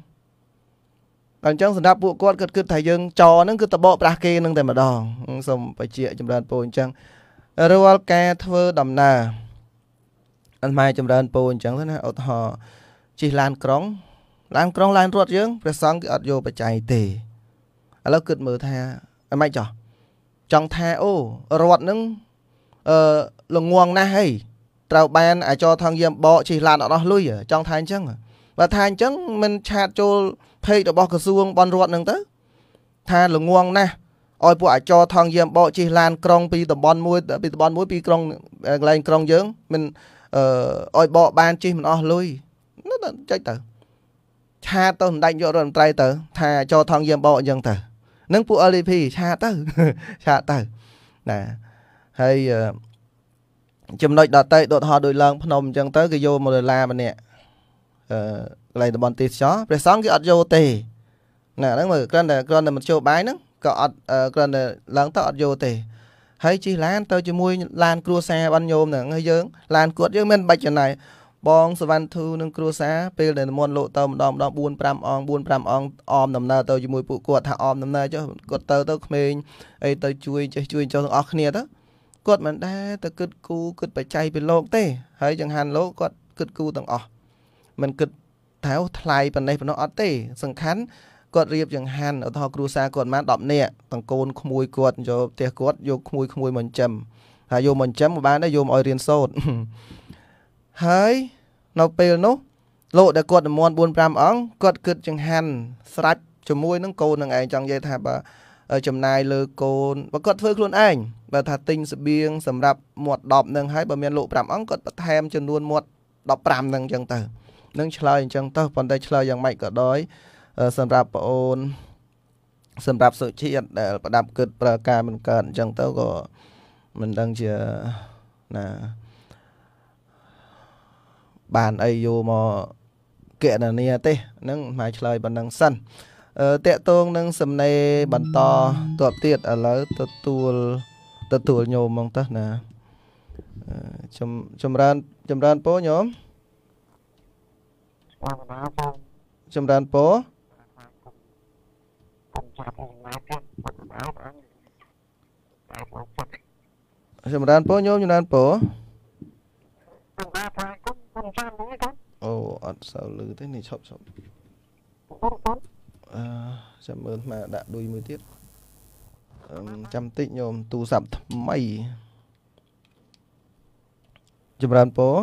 តែអញ្ចឹងសម្រាប់ពួកគាត់គាត់គិតថាយើងចហ្នឹងគឺតបកប្រាស់គេនឹងតែម្ដងសូមបញ្ជាក់ចម្រើនពូអញ្ចឹងរាល់ការធ្វើដំណើរអត់ម៉ែចម្រើនពូអញ្ចឹងទៅណាឧទាហរណ៍ជិះឡានក្រុងឡើងក្រុងឡើងរត់យើងព្រះសង្ឃគឺអត់យកបច្ច័យទេឥឡូវគិតមើលថាអីមិនចោះចង់ថាអូរត់នឹងអឺល្ងងណាស់ហីត្រូវបានអាចរថងយាមបកជិះឡានអត់អស់លុយចង់ថាអញ្ចឹងបើថាអញ្ចឹងមិនឆាតចូលเพจរបស់ក្រសួងបនរដ្ឋនឹងទៅ ថាល្ងងណាស់ឲ្យពួកអាចរថងយាមបកជិះឡាន ក្រុងពីតំបន់មួយ ពីតំបន់មួយពីក្រុងកន្លែងក្រុងយើងមិនអឺឲ្យបកបានជិះមិនអស់លុយចុចទៅឆាតទៅសម្ដេចយករដ្ឋមន្ត្រីទៅថាចូលថងយាមបោកអញ្ចឹងទៅនឹងពួក LP ឆាតទៅឆាតទៅណាហើយចំណុចដតេដុតហោដូចឡើងភ្នំអញ្ចឹងទៅគេយក1ដុល្លារម្នាក់អឺកន្លែងតំបន់ទេសចរព្រះសង្ឃគេអត់យកទេណាហ្នឹងមើលគ្រាន់តែគ្រាន់តែមធ្យោបាយហ្នឹងក៏អត់គ្រាន់តែឡើងទៅអត់យកទេហើយជិះឡានទៅជាមួយឡានគ្រួសារបានញោមហ្នឹងហើយយើងឡានគួតយើងមិនបាច់ចំណាយបងសវណ្ណធូនិងគ្រួសារពេលដែលនិមន្តលោកទៅម្ដងម្ដង4 5អង្គ4 5អង្គអមដំណើរទៅជាមួយពួកគាត់ថាអមដំណើរចុះគាត់ទៅទៅក្មេងអីទៅជួយចេះជួយចុះទាំងអស់គ្នាទៅគាត់មិនដែរទៅគិតគូគិតបច្ច័យពីលោកទេ ហើយចង្ហាន់លោកគាត់គិតគូទាំងអស់មិនគិតថាអូថ្លៃប៉ុណ្ណេះប៉ុណ្ណោះអត់ទេសំខាន់គាត់រៀបចង្ហាន់ឧទាហរណ៍គ្រួសារគាត់ប្រហែល10នាក់ទាំងកូនក្មួយគាត់យកផ្ទះគាត់យកក្មួយក្មួយមកចិញ្ចឹមហើយយកមកចិញ្ចឹមបានដែរយកមកឲ្យរៀនសូត្រហើយនៅពេលនោះលោកដែលគាត់និមន្ត4 5អង្គគាត់គិតចង្ហាន់ស្រាច់ជាមួយនឹងកូននឹងឯងចង់និយាយថាបើចំណាយលើកូនបើគាត់ធ្វើខ្លួនឯងបើ ថាទិញស្បៀងសម្រាប់មាត់10នឹងហើយបើមានលោក5អង្គគាត់បន្ថែមចំនួនមាត់15នឹងអញ្ចឹងទៅនឹងឆ្លើយអញ្ចឹងទៅប៉ុន្តែឆ្លើយយ៉ាងម៉េចក៏ដោយសម្រាប់ប្អូនសម្រាប់សុជាតិដែលប្រដាប់គិតប្រើការមិនកើតអញ្ចឹងទៅក៏មិនដឹងជាណាបានអីយកមកគណនាទេហ្នឹងមកឆ្លើយប៉ុណ្ណឹងសិនអឺតកតងនឹងសំណេរបន្តតបទៀតឥឡូវទទួលទទួលញោមមកតោះណាចំចម្រើនចម្រើនពោញោមចម្រើនពោចម្រើនពោញោមចម្រើនពោចម្រើនពោមិនចាំហ្នឹងណាអូអត់សូវលឺទេនេះឈប់ឈប់អឺចាំមើលមកដាក់ឌុយមួយទៀតចាំតិចញោមទូរស័ព្ទថ្មីចម្រើនពរ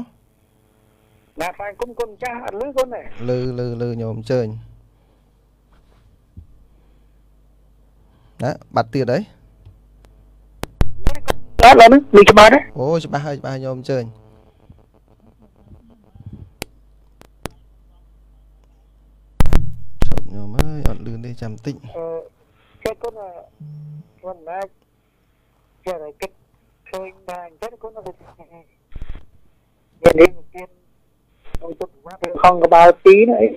បាទស្វាគមន៍គុណចាស់អត់លឺគុណទេលឺលឺលឺញោមអញ្ជើញណាបាត់ទៀតអីអត់ឡើយនេះច្បាស់ទេអូច្បាស់ហើយច្បាស់ញោមអញ្ជើញចាំតិចអឺចូលគុណមិនអាចចូលគិតឃើញបានអញ្ចឹងគុណទៅមានរៀងទៀតអូទុកមកទៅខំក្បាលទីណាអី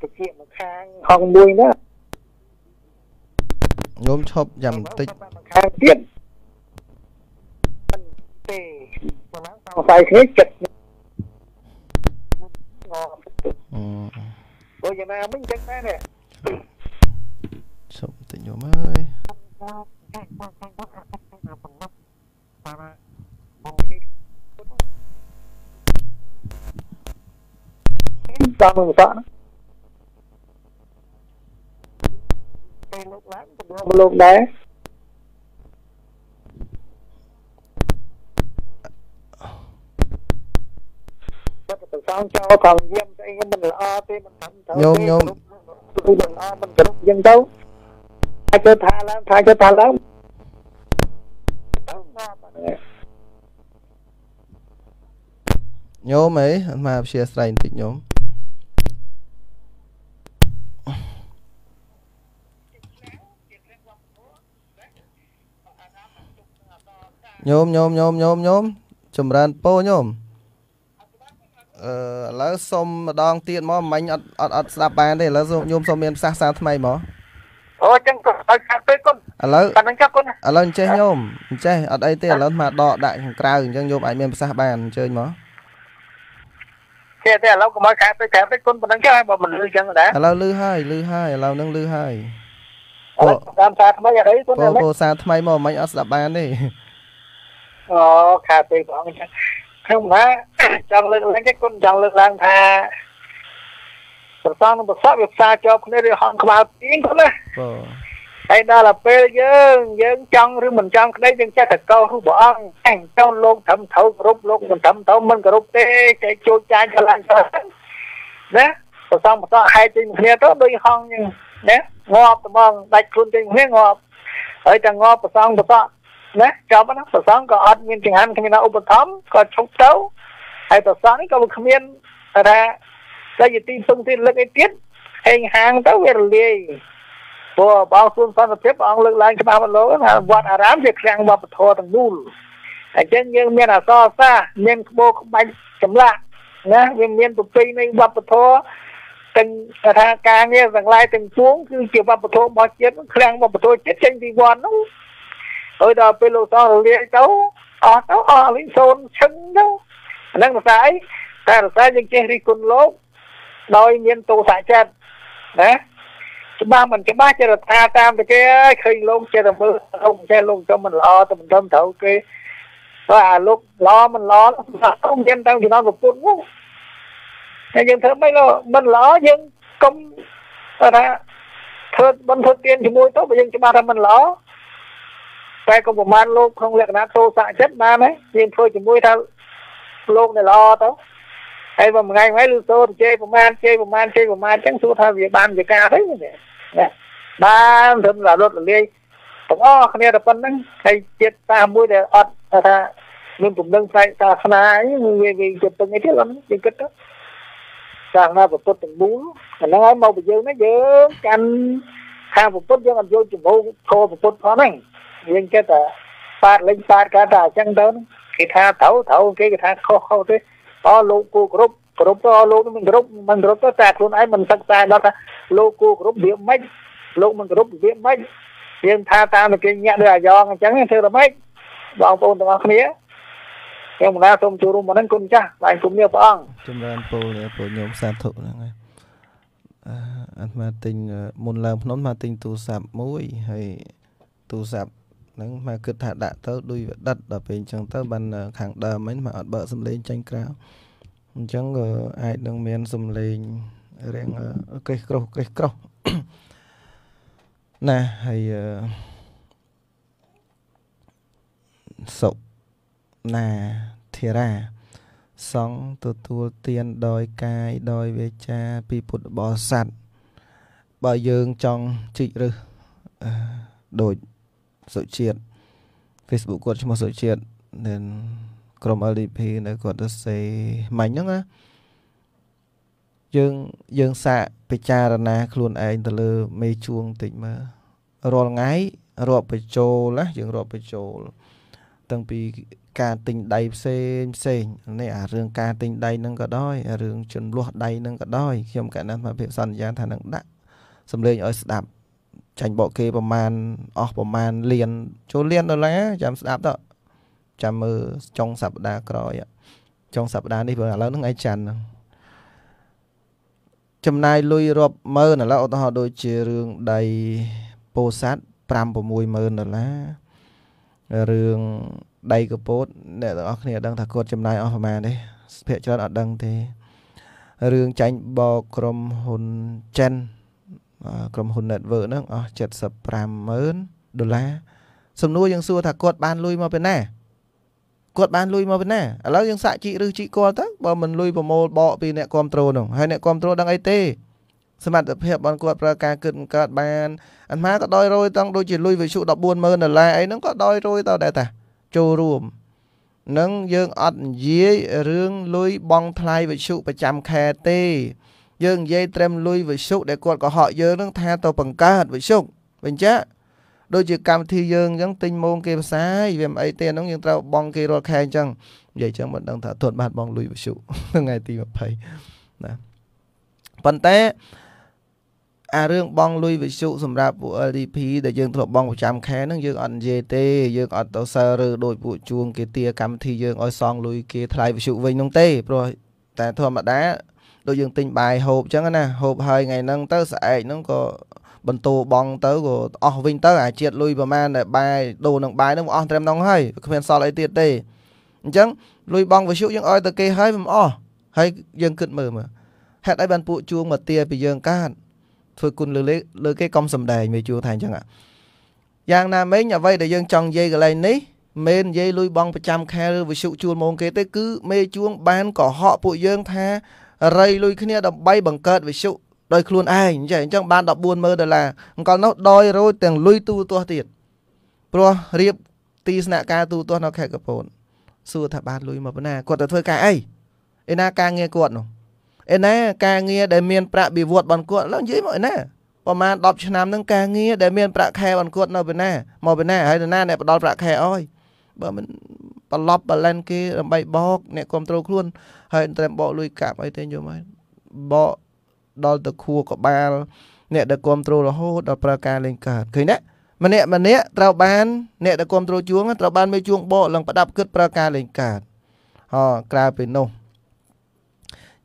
ទៅជាមកខាងខំមួយណាញោមឈប់ចាំបន្តិចខាងទៀតទេប្រហែលសង្ស័យគ្នាចិត្តអឺ భోజనా មិញចឹងដែរនេះសុំតិចញោមអើយតាមមកតាពេលលោកឡើងក៏មកលោកដែរសងចោលផងយាមស្អីក៏មិនល្អទេមិនដឹងទៅញោមញោមមិនល្អមិនគ្រប់អញ្ចឹងទៅអាចទៅថាឡើងថាទៅថាឡើងញោមអីមកអធិស្ឋានបន្តិចញោមញោមញោមញោមញោមញោមចម្រើនពោញោមអឺឥឡូវសុំម្ដងទៀតមកមិញអត់អត់អត់ស្ដាប់បានទេឥឡូវញោមសុំមានផ្សះសាថ្មីមកអូចឹងក៏ទៅខាត់ពេកគុណឥឡូវតែនឹងចាប់គុណឥឡូវអញ្ចេះញោមអញ្ចេះអត់អីទេឥឡូវមកដកដាក់ខាងក្រៅអញ្ចឹងញោមអាចមានផ្សះបានអញ្ជើញមកទេទេឥឡូវកុំឲ្យខាត់ពេកខាត់ពេកគុណប៉ុណ្ណឹងចឹងបើមិនលឺចឹងដែរឥឡូវលឺហើយលឺហើយឥឡូវនឹងលឺហើយអូតាមសារថ្មីអត់អីគុណពោសារថ្មីមកមិនអត់ស្ដាប់បានទេអូខាត់ពេកផងអញ្ចឹងខ្ញុំថាចង់លើកឡើងទេគុណចង់លើកឡើងថាប្រសងនឹងប្រសពវាផ្សារជាប់គ្នាឬហន់ក្បាលពីងគាត់ណាបាទហើយដល់ទៅពេលយើងយើងចង់ឬមិនចង់ក្តីយើងចេះតែកោសព្រះអង្គអញ្ចឹងលោកត្រឹមត្រូវគ្រប់លោកមិនត្រឹមត្រូវមិនគោរពទេចេះជួយចាញ់ខ្លាំងទៅណាប្រសងបន្តហែកចេញគ្នាទៅដូចហងអញ្ចឹងណាងាប់ត្មងដាច់ខ្លួនចេញគ្នាងាប់ហើយតែងាប់ប្រសងបន្តណាចប់ណាប្រសងក៏អត់មានចង្ហាន់គ្មានឧបត្ថម្ភក៏ឈប់ទៅហើយប្រសងនេះក៏វាគ្មានថាតែយទីសុំទីលឹកអីទៀតហេងហាងទៅវារលាយព្រោះបងសួនសន្តិភាពអង្គលើកឡើងច្បាស់មកលោកថាវត្តអារាមជាឃ្លាំងវប្បធម៌ទាំងមូលអញ្ចឹងយើងមានអសរសាស្ត្រមានក្បូរក្បាច់ចម្លាក់ណាវាមានប្រពៃណីវប្បធម៌ទាំងថាការងារទាំងឡាយទាំងពួងគឺជាវប្បធម៌របស់ជាតិឃ្លាំងវប្បធម៌ជាតិចេញពីវត្តនោះហើយដល់ពេលលោកសរលាយទៅអស់ទៅអស់លីសូនឈឹងទៅអាហ្នឹងភាសាអីតែភាសាយើងចេះរិះគន់លោកដោយមានទោសៈចិត្តណាច្បាស់មិនច្បាស់ចេះថាតាមតែគេឃើញលោកចេះតែមើលលោកចេះលោកទៅមិនល្អទៅមិនដឹងត្រូវគេតែអាលោកល្អមិនល្អខ្ញុំចេះតាំងពីដល់ប្រពន្ធហ្នឹងតែយើងធ្វើមិនមិនល្អយើងកុំថាធ្វើបន្តធ្វើទៀនជាមួយទៅបើយើងច្បាស់ថាមិនល្អតែក៏ប្រមាណលោកក្នុងលក្ខណៈទោសៈចិត្តបានណាយើងធ្វើជាមួយថាលោកនៅល្អទៅហើយមួយថ្ងៃមួយឬសូត្រជេរប្រមាណជេរប្រមាណជេរប្រមាណអញ្ចឹងសួរថាវាបានជាការទេណាបានត្រឹមតែរត់លលាយទាំងអស់គ្នាតែប៉ុណ្្នឹងហើយចិត្តសាមួយដែលអត់ថាមានពំនឹងផ្នែកសាសនាអីវាវាចិត្តទាំងនេះទៀតអត់គេគិតទៅសាសនាពុទ្ធទាំងមូលអាហ្នឹងហើយមកពីយើងនេះយើងកាន់ខាងពុទ្ធយើងអត់យល់ចម្រូវធម៌ពុទ្ធផងហ្នឹងយើងគេតែប៉ាតលេងប៉ាតកើតតែអញ្ចឹងទៅគេថាត្រូវត្រូវគេគេថាខុសខុសទេអស់លោកគូគ្រប់គ្រប់ទៅអស់លោកមិនគ្រប់មិនគ្រប់ទៅតែខ្លួនឯងមិនសិក្សាដល់ថាលោកគូគ្រប់វាមិនលោកមិនគ្រប់វាមិនយើងថាតាមគេញាក់ដោយអាយ៉ងអញ្ចឹងធ្វើរម៉េចបងប្អូនទាំងអស់គ្នាខ្ញុំមិនណាសូមចូលរួមមកនឹងគុណចាស់បានគុំនេះព្រះអង្គចម្រើនពរពួកខ្ញុំសាធុហ្នឹងហើយអាត្មាទិញមុនឡើងភ្នំអាត្មាទិញទូរស័ព្ទមួយហើយទូរស័ព្ទហ្នឹងមកគិតថាដាក់ទៅដូចវាដិតដល់ពេលអញ្ចឹងទៅបានខាងដើមហ្នឹងមកអត់បើកសំឡេងចាញ់ក្រៅអញ្ចឹងក៏អាចនឹងមានសំឡេងរៀងកេះក្រោះកេះក្រោះណាហើយសុណាធិរាសង្ឃទទួលទានដោយកាយដោយវាចាពីពុទ្ធបរិស័ទបើយើងចង់ជីករឹសដូចសុជាតិ Facebook គាត់ឈ្មោះសុជាតិ then ក្រុម LDP នៅគាត់ទៅសេមាញ់ហ្នឹងណាយើងយើងសាកពិចារណា ខ្លួនឯងទៅលើ មេជួងតិចមើលរាល់ថ្ងៃរាប់បញ្ចូលណាយើងរាប់បញ្ចូលតាំងពីការទិញដៃផ្សេងផ្សេងនេះអារឿងការទិញដៃហ្នឹងក៏ដោយអារឿងចំនួនដៃហ្នឹងក៏ដោយខ្ញុំកណ្ដាលថាភាពសន្យាថានឹងដាក់សម្លេងឲ្យស្ដាប់ចាញ់បកគេប្រមាណអស់ប្រមាណលានចូលលានដុល្លារចាំស្ដាប់តចាំមើលចុងសប្ដាហ៍ក្រោយចុងសប្ដាហ៍នេះព្រោះឥឡូវហ្នឹងឯច័ន្ទហ្នឹងចំណាយលុយរាប់ម៉ឺនឥឡូវឧទាហរណ៍ដូចជារឿងដៃពោសាត់5 60000ដុល្លាររឿងដៃកពតអ្នកទាំងអស់គ្នាដឹងថាគាត់ចំណាយអស់ប្រមាណទេភាគច្រើនអត់ដឹងទេរឿងចាញ់បោក្រុមហ៊ុនចិនក្រុមហ៊ុន network ហ្នឹងអស់750,000ដុល្លារសំណួរយើងសួរថាគាត់បានលុយមកពីណាគាត់បានលុយមកពីណាឥឡូវយើងសាក់ជីករឹសជីកគាត់ទៅបើមិនលុយប្រមូល បកពីអ្នកគ្រប់គ្រងហ្នឹងហើយអ្នកគ្រប់គ្រងដឹងអីទេសមត្ថភាពរបស់គាត់ប្រើការគិតមិនកើតបានអាត្មាក៏ដយរយតង់ដូចជាលុយវិសុ140,000ដុល្លារអីហ្នឹងក៏ដយរយតដែរតាចូលរួមនឹងយើងអត់និយាយរឿងលុយបងថ្លៃវិសុប្រចាំខែទេយើងនិយាយត្រឹមលុយវិសុដែលគាត់កុហកយើងនឹងថា ទៅ បង្កើតវិសុបញ្ជាដូចជាកម្មវិធីយើងអញ្ចឹងទិញម៉ូងគេផ្សាយវាមិនអីទេហ្នឹងយើងត្រូវបង់គេរាល់ខែអញ្ចឹងនិយាយអញ្ចឹងមិនដឹងថាធន់បានបង់លុយវិសុថ្ងៃទី20ណាប៉ុន្តែអារឿងបងលុយវិសុសម្រាប់ពួក LDP ដែលយើងធ្លាប់បងប្រចាំខែហ្នឹងយើងអត់និយាយទេយើងអត់ទៅសើឬដោយពួកជួងគេទាកម្មវិធីយើងឲ្យសងលុយគេថ្លៃវិសុ វិញហ្នឹងទេព្រោះតែធម្មតាដូចយើងទិញបាយហូបអញ្ចឹងណាហូបហើយថ្ងៃហ្នឹងទៅស្អែកហ្នឹងក៏បន្ទោបងទៅក៏អស់វិញទៅអាជាតិលុយប្រហែលតែបាយដូរនឹងបាយហ្នឹងអស់ត្រឹមហ្នឹងហើយគ្មានសល់អីទៀតទេអញ្ចឹងលុយបងវិសុយើងឲ្យទៅគេហើយមិនអស់ហើយយើងគិតមើលមើលហេតុអីបានពួកជួងមកទាពីយើងកើតធ្វើគុណលើលេលើគេកុំសំដែងមេជួងថាអញ្ចឹងយ៉ាងណាមិញអ្វីដែលយើងចង់និយាយកន្លែងនេះមិននិយាយលុយបងប្រចាំ ខែឬវិសុជួលម៉ោងគេទេគឺមេជួង បានកុហកពួកយើងថារៃលុយគ្នាដើម្បីបង្កើតវិសុដោយខ្លួនឯងចេះអញ្ចឹងបាន140,000ដុល្លារអង្គលនោះដោយរយទាំងលុយទូទាស់ទៀតព្រោះរៀបទីស្នាក់ការទូទាស់នៅខេត្តកំពតសួរថាបានលុយមកបណ្ណាគាត់ទៅធ្វើការអីឯណាការងារគាត់នោះឯណាការងារដែលមានប្រាក់បៀវត្សបនគាត់ឡើយនិយាយមកឯណាប្រហែល10ឆ្នាំនឹងការងារដែលមានប្រាក់ខែបនគាត់នៅពេលណាមកពេលណាហើយណាអ្នកផ្ដល់ប្រាក់ខែអោយបើមិនប្រឡប់ balance គេដើម្បីបោកអ្នកគ្រប់គ្រងខ្លួន ហើយតែបោកលុយកាប់អីទេយល់មកបោកដល់ទៅខួរក្បាល អ្នកដែលគ្រប់គ្រងរហូតដល់ប្រើការលេងកើតឃើញទេម្នាក់ម្នាក់ត្រូវបានអ្នកដែលគ្រប់គ្រងជួង ត្រូវបានមេជួងបោកឡើងប្រដាប់គិតប្រើការលេងកើតអក្រៅពីនោះ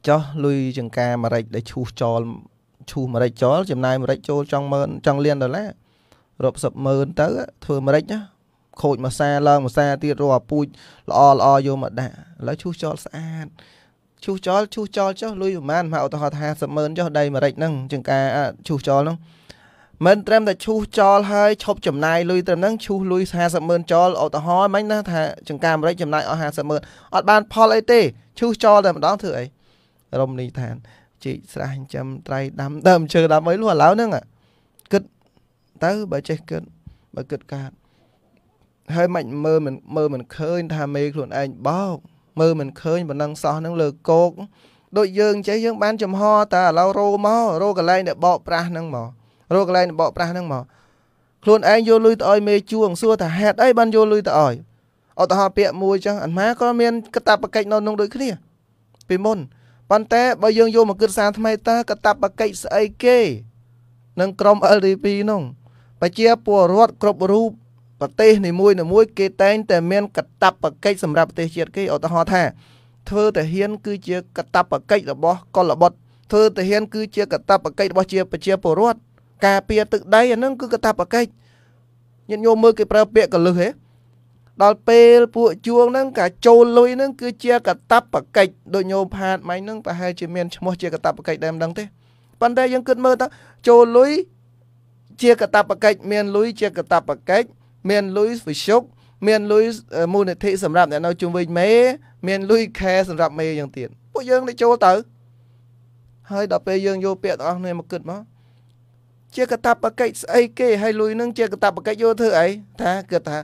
ចោះលុយចង្ការអាមេរិកដែលឈូសចោលឈូសអាមេរិកចោលចំណាយអាមេរិកចូលចង់មើលចង់លានដុល្លាររាប់សិបម៉ឺនទៅ ធ្វើអាមេរិកណាខូចមួយសាឡើងមួយសាទៀតរកអាពូជល្អល្អយកមកដាក់ឥឡូវឈូសចោលស្អាតឈូសចោលឈូសចោលចុះលុយប្រហែលមកឧទាហរណ៍ថា50ម៉ឺនចុះដីអាមេរិកហ្នឹងជាងការឈូសចោលហ្នឹងមិនត្រឹមតែឈូសចោលហើយឈប់ចំណាយលុយត្រឹមហ្នឹងឈូសលុយ40ម៉ឺនចោលឧទាហរណ៍មិញណាថាចង្ការអាមេរិកចំណាយអស់50ម៉ឺនអត់បានផលអីទេឈូសចោលតែម្ដងធ្វើអីរមណីយដ្ឋានជីកស្រះចិញ្ចឹមត្រៃដាំដើមឈើដាំអីលុះឥឡូវហ្នឹងគិតទៅបើចេះគិតបើគិតកាត់ហើយមិនមើលមិនមើលមិនឃើញថាមេ ខ្លួនឯងបោកមើលមិនឃើញប៉ុណ្ណឹងសោះនឹងលើគោកដូចយើងចេះយើង បានចំហតែឥឡូវរោមករោកន្លែងដែលបោកប្រាស់ហ្នឹងមករោកន្លែងដែលបោកប្រាស់ហ្នឹងមកខ្លួនឯងយកលុយទៅឲ្យមេជួងសួរថាហេតុអីបានយកលុយទៅឲ្យឧទាហរណ៍ពាក្យមួយចឹងអាម៉ាក៏មានកតបកិច្ចនៅក្នុងដូចគ្នាពីមុនប៉ុន្តែបើយើងយកមកគិតសារថ្មីតើកតបកិច្ចស្អីគេនឹងក្រុម LDP នោះប្រជាពលរដ្ឋគ្រប់រូបប្រទេសនីមួយនីមួយគេតែងតែមានកតបកិច្ចសម្រាប់ប្រទេសជាតិគេឧទាហរណ៍ថាធ្វើតាហានគឺជាកតបកិច្ចរបស់កុលបុត្រធ្វើតាហានគឺជាកតបកិច្ចរបស់ជាប្រជាពលរដ្ឋការពារទឹកដីអានឹងគឺកតបកិច្ចញាតិញោមមើលគេប្រើពាក្យកលឹះហ៎ដល់ពេលពួកជួងហ្នឹងការចូលលុយហ្នឹងគឺជាកតបកិច្ចដូចញោមផាតម៉ៃហ្នឹងប្រហែលជាមានឈ្មោះជាកតបកិច្ចដែរមិនដឹងទេប៉ុន្តែយើងគិតមើលទៅចូលលុយជាកតបកិច្ចមានលុយជាកតបកិច្ចមានលុយវិសុខមានលុយមូលនិធិសម្រាប់អ្នកនៅជុំវិញមេមានលុយខែសម្រាប់មេយ៉ាងទៀតពួកយើងទៅចូលទៅហើយដល់ពេលយើងយកពាក្យទាំងអស់គ្នាមកគិតមកជាកតាបកិច្ចស្អីគេហើយលុយនឹងជាកតាបកិច្ចយកធ្វើអីថាគិតថា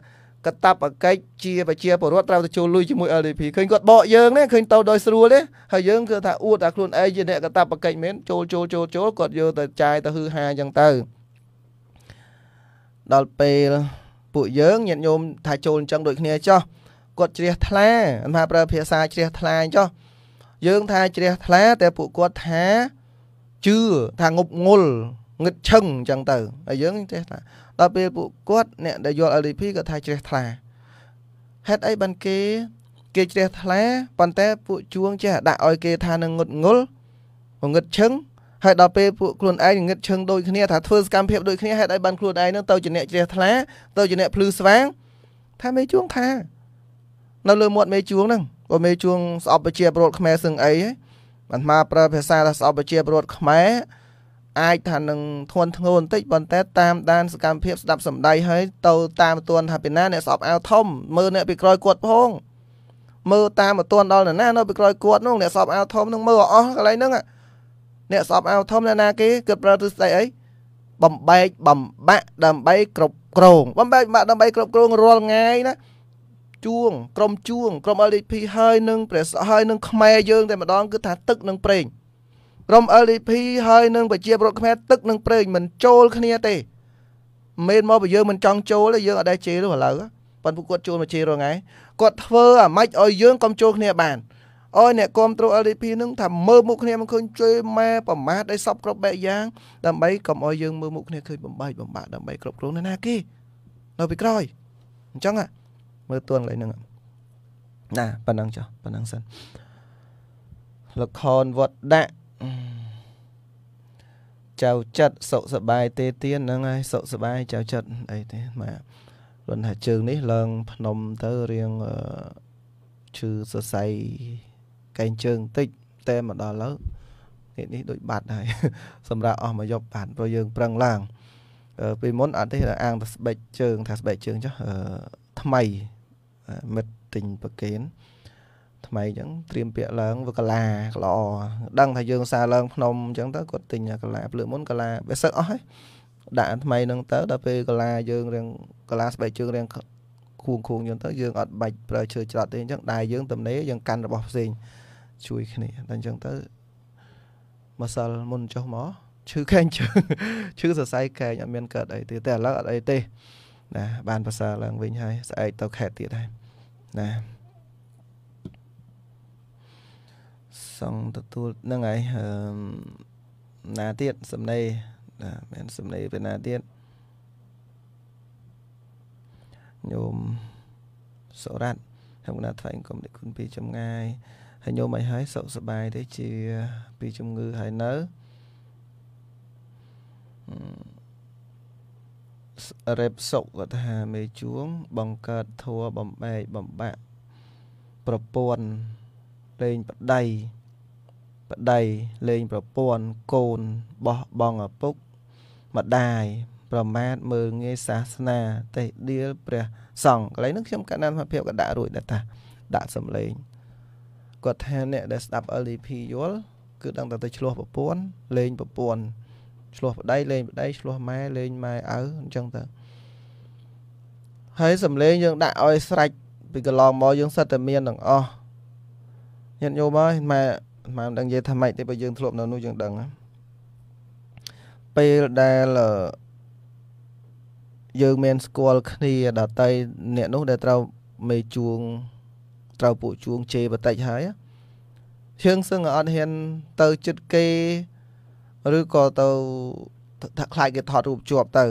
កតាបកិច្ចជាប្រជាពលរដ្ឋត្រូវទៅចូលលុយជាមួយ LDP ឃើញគាត់បកយើងនេះឃើញទៅដោយស្រួលទេហើយយើងគឺថាអួតថាខ្លួនឯងជាអ្នកកតាបកិច្ចមែនចូលចូលចូលចូលគាត់យកទៅចាយទៅហឺហាអញ្ចឹងទៅដល់ពេលពួកយើងញាតិញោមថាចូលអញ្ចឹងដូចគ្នាចោះគាត់ជ្រះថ្លាអាមាប្រើភាសាជ្រះថ្លាចោះយើងថាជ្រះថ្លាតែពួកគាត់ថាជឿថាងប់ងល់ងឹតឈឹងអញ្ចឹងទៅហើយយើងចេះថាដល់ពេលពួកគាត់អ្នកដែលយល់ LDP ក៏ថាជ្រះថ្លាហេតុអីបានគេ គេជ្រះថ្លាប៉ុន្តែពួកជួងចេះដាក់ឲ្យគេថានឹងងត់ងល់ងឹតឈឹងហើយដល់ពេលពួកខ្លួនឯងងឹតឈឹងដូចគ្នាថាធ្វើសកម្មភាពដូចគ្នាហេតុអីបានខ្លួនឯងនឹងទៅជាអ្នកជ្រះថ្លាទៅជាអ្នកភ្លឺស្វាងថាមេជួងថា នៅលើមាត់មេជួងហ្នឹងបើមេជួងស្អប់ប្រជាពលរដ្ឋខ្មែរសឹងអីហ៎បានមកប្រើភាសាថាស្អប់ប្រជាពលរដ្ឋខ្មែរអាចថានឹងធន់ធ្ងរបន្តិចប៉ុន្តែតាមដានសកម្មភាពស្ដាប់សម្ដីហើយទៅតាមទាន់ថាពីណាអ្នកស្អប់អាវធំមើលអ្នកពីក្រោយគាត់ផងមើលតាមមកទាន់ដល់ណានៅពីក្រោយគាត់នោះអ្នកស្អប់អាវធំនឹងមើលអស់កន្លែងហ្នឹងអ្នកស្អប់អាវធំអ្នកណាគេគិតប្រើទិសដៅអីបំបែកបំបាក់ដើម្បីគ្រប់គ្រងបំបែកបាក់ដើម្បីគ្រប់គ្រងរាល់ថ្ងៃណាជួងក្រុមជួងក្រុម LDP ហើយនឹងព្រះសហើយនឹងខ្មែរយើង តែម្ដងគឺថាទឹក និងប្រេងក្រុម LDP ហើយនឹងប្រជាប្រដ្ឋខ្មែរទឹកនិងប្រេងមិនចូលគ្នាទេមិនមកពីយើងមិនចង់ចូលទេយើងអត់ដែរជេរទេឥឡូវប៉ុន្តែពួកគាត់ចូលមកជេររងឯងគាត់ធ្វើអាម៉េចឲ្យយើងកុំចូលគ្នាបានឲ្យអ្នកគ្រប់គ្រង LDP នឹងថាមើលមុខគ្នាមិនឃើញជួយម៉ែប្រមាថឲ្យសពគ្រប់បែបយ៉ាង ដើម្បីកុំឲ្យយើងមើលមុខគ្នាឃើញបំបាយបំបាក់ដើម្បីគ្រប់គ្រងនៅណាគេនៅពីក្រោយអញ្ចឹងមើលទួនកន្លែងហ្នឹងណាប៉ុណ្ណឹងចុះប៉ុណ្ណឹងសិនលខនវត្តដាក់ចៅចិត្តសុខសบายទេទៀនហ្នឹងហើយសុខសบายចៅចិត្តអីទេបាទព្រោះថាជើងនេះឡើងភ្នំទៅរៀងឈឺសរសៃកែងជើងបន្តិចតែមកដល់ឡើយនេះនេះដូចបាត់ហើយសម្រាប់អស់មកយកបាត់ព្រោះយើងប្រឹងឡើងពីមុនអត់ទេអាងតែស្បែកជើងថាស្បែកជើងចុះថ្មីមិត្តទិញប្រកេនថ្មីអញ្ចឹងត្រៀមពាក្យឡើងវាកលាល្អដឹងថាយើងសារឡើងភ្នំអញ្ចឹងទៅគាត់ទិញកលាភ្លើមុនកលាវាសឹកអស់ហើយដាក់ថ្មីហ្នឹងទៅដល់ពេលកលា យើងរៀងកលាស្បែកជើងរៀងខួងខួងយន្តទៅយើងអត់បាច់ប្រើឈើច្រត់ទេអញ្ចឹងដែរយើងទំនេរយើងកាន់របស់ផ្សេងជួយគ្នាតែអញ្ចឹងទៅម្សិលមុនចុះមកឈឺខែងជើងឈឺសរសៃខែងអត់មានកើតអីទៀតតែឥឡូវអត់អីទេណាបានប្រសើរឡើងវិញហើយស្អែកទៅខេតទៀតហើយណាសង់ទទួលហ្នឹងហើយអឺណាទៀតសំណេរណាមានសំណេរពេលណាទៀតញោមសូរ៉ាត់ខ្ញុំណាថ្លែងគុំដឹកគុណពីចម្ងាយហើយញោមអីហើយសុខសប្បាយទេជាពីជំងឺហើយនៅរេបសុកគាត់ថាមេជួងបង្កើតធัวបំបែកបំបាក់ប្រពន្ធលេងប្តីប្តីលេង ប្រពន្ធកូនបោះបង់ឪពុកម្ដាយប្រមាថមើលងាយសាសនាទេដៀលព្រះសង្ឃកន្លែងនេះខ្ញុំកណ្ដាលសមាភិបក៏ដាក់រួចដែរតាដាក់សំឡេងគាត់ថាអ្នកដែលស្ដាប់ LDP យល់គឺដឹងតែទៅឆ្លោះប្រពន្ធលេងប្រពន្ធឆ្លោះប្តីលេងប្តីឆ្លោះម៉ែលេងម៉ែឪអញ្ចឹងទៅហើយសំលេងយើងដាក់ឲ្យស្រេចពីកន្លងមកយើងសិតតែមានទាំងអស់ញាតិញោមអើយម៉ែម៉ែមិនដឹងនិយាយថាម៉េចទេបើយើងធ្លាប់នៅនោះយើងដឹងពេលដែលយើងមានស្គាល់គ្នាដតៃអ្នកនោះដែលត្រូវមេជួងត្រូវពួកជួងជេរបន្តិចហើយជើងសឹងអត់ហ៊ានទៅចិត្តគេឬក៏ទៅថាខ្លាចគេថត រូប ជាប់ទៅ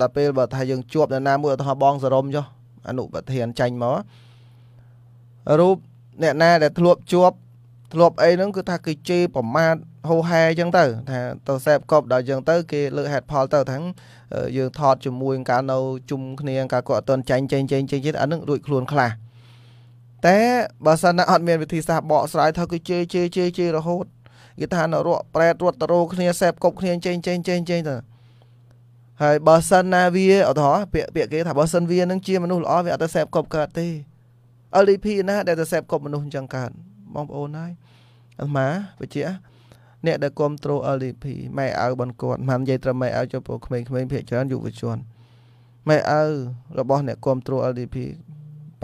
ដល់ពេលបើថាយើងជាប់នៅណាមួយឧទាហរណ៍បង សរមចុះអនុប្រធានចាញ់មករូបអ្នកណា ដែល ធ្លាប់ជាប់ ធ្លាប់អីហ្នឹងគឺថាគេជេរប្រមាថហូហែអញ្ចឹងទៅ ថា ទៅសេពកប់ដល់អញ្ចឹងទៅគេលើកហេតុផលទៅថាយើងថតជាមួយការនៅជុំគ្នាការគាត់អត់តន់ចាញ់ចេញចេញចេញទៀតអានឹងរួចខ្លួនខ្លះតែបើសិនណាអត់មានវិធីសាស្ត្របកស្រាយថាគឺជេរជេរជេរជេររហូតគេថានរកប្រែតរត់តរោគ្នាសេពគប់គ្នាចេញចេញចេញចេញទៅហើយបើសិនណាវាឧទាហរណ៍ពាក្យពាក្យគេថាបើសិនវានឹងជាមនុស្សល្អវាអត់ទៅសេពគប់កើតទេ LDP ណា ដែលទៅសេពគប់មនុស្សអញ្ចឹងកើតបងប្អូនហើយអាត្មាបជាអ្នកដែលគ្រប់គ្រង LDP ម៉ែឪបនគាត់មិននិយាយត្រឹមម៉ែឪចំពោះក្មេងៗភាគច្រើនយុវជនម៉ែឪរបស់អ្នកគ្រប់គ្រង LDP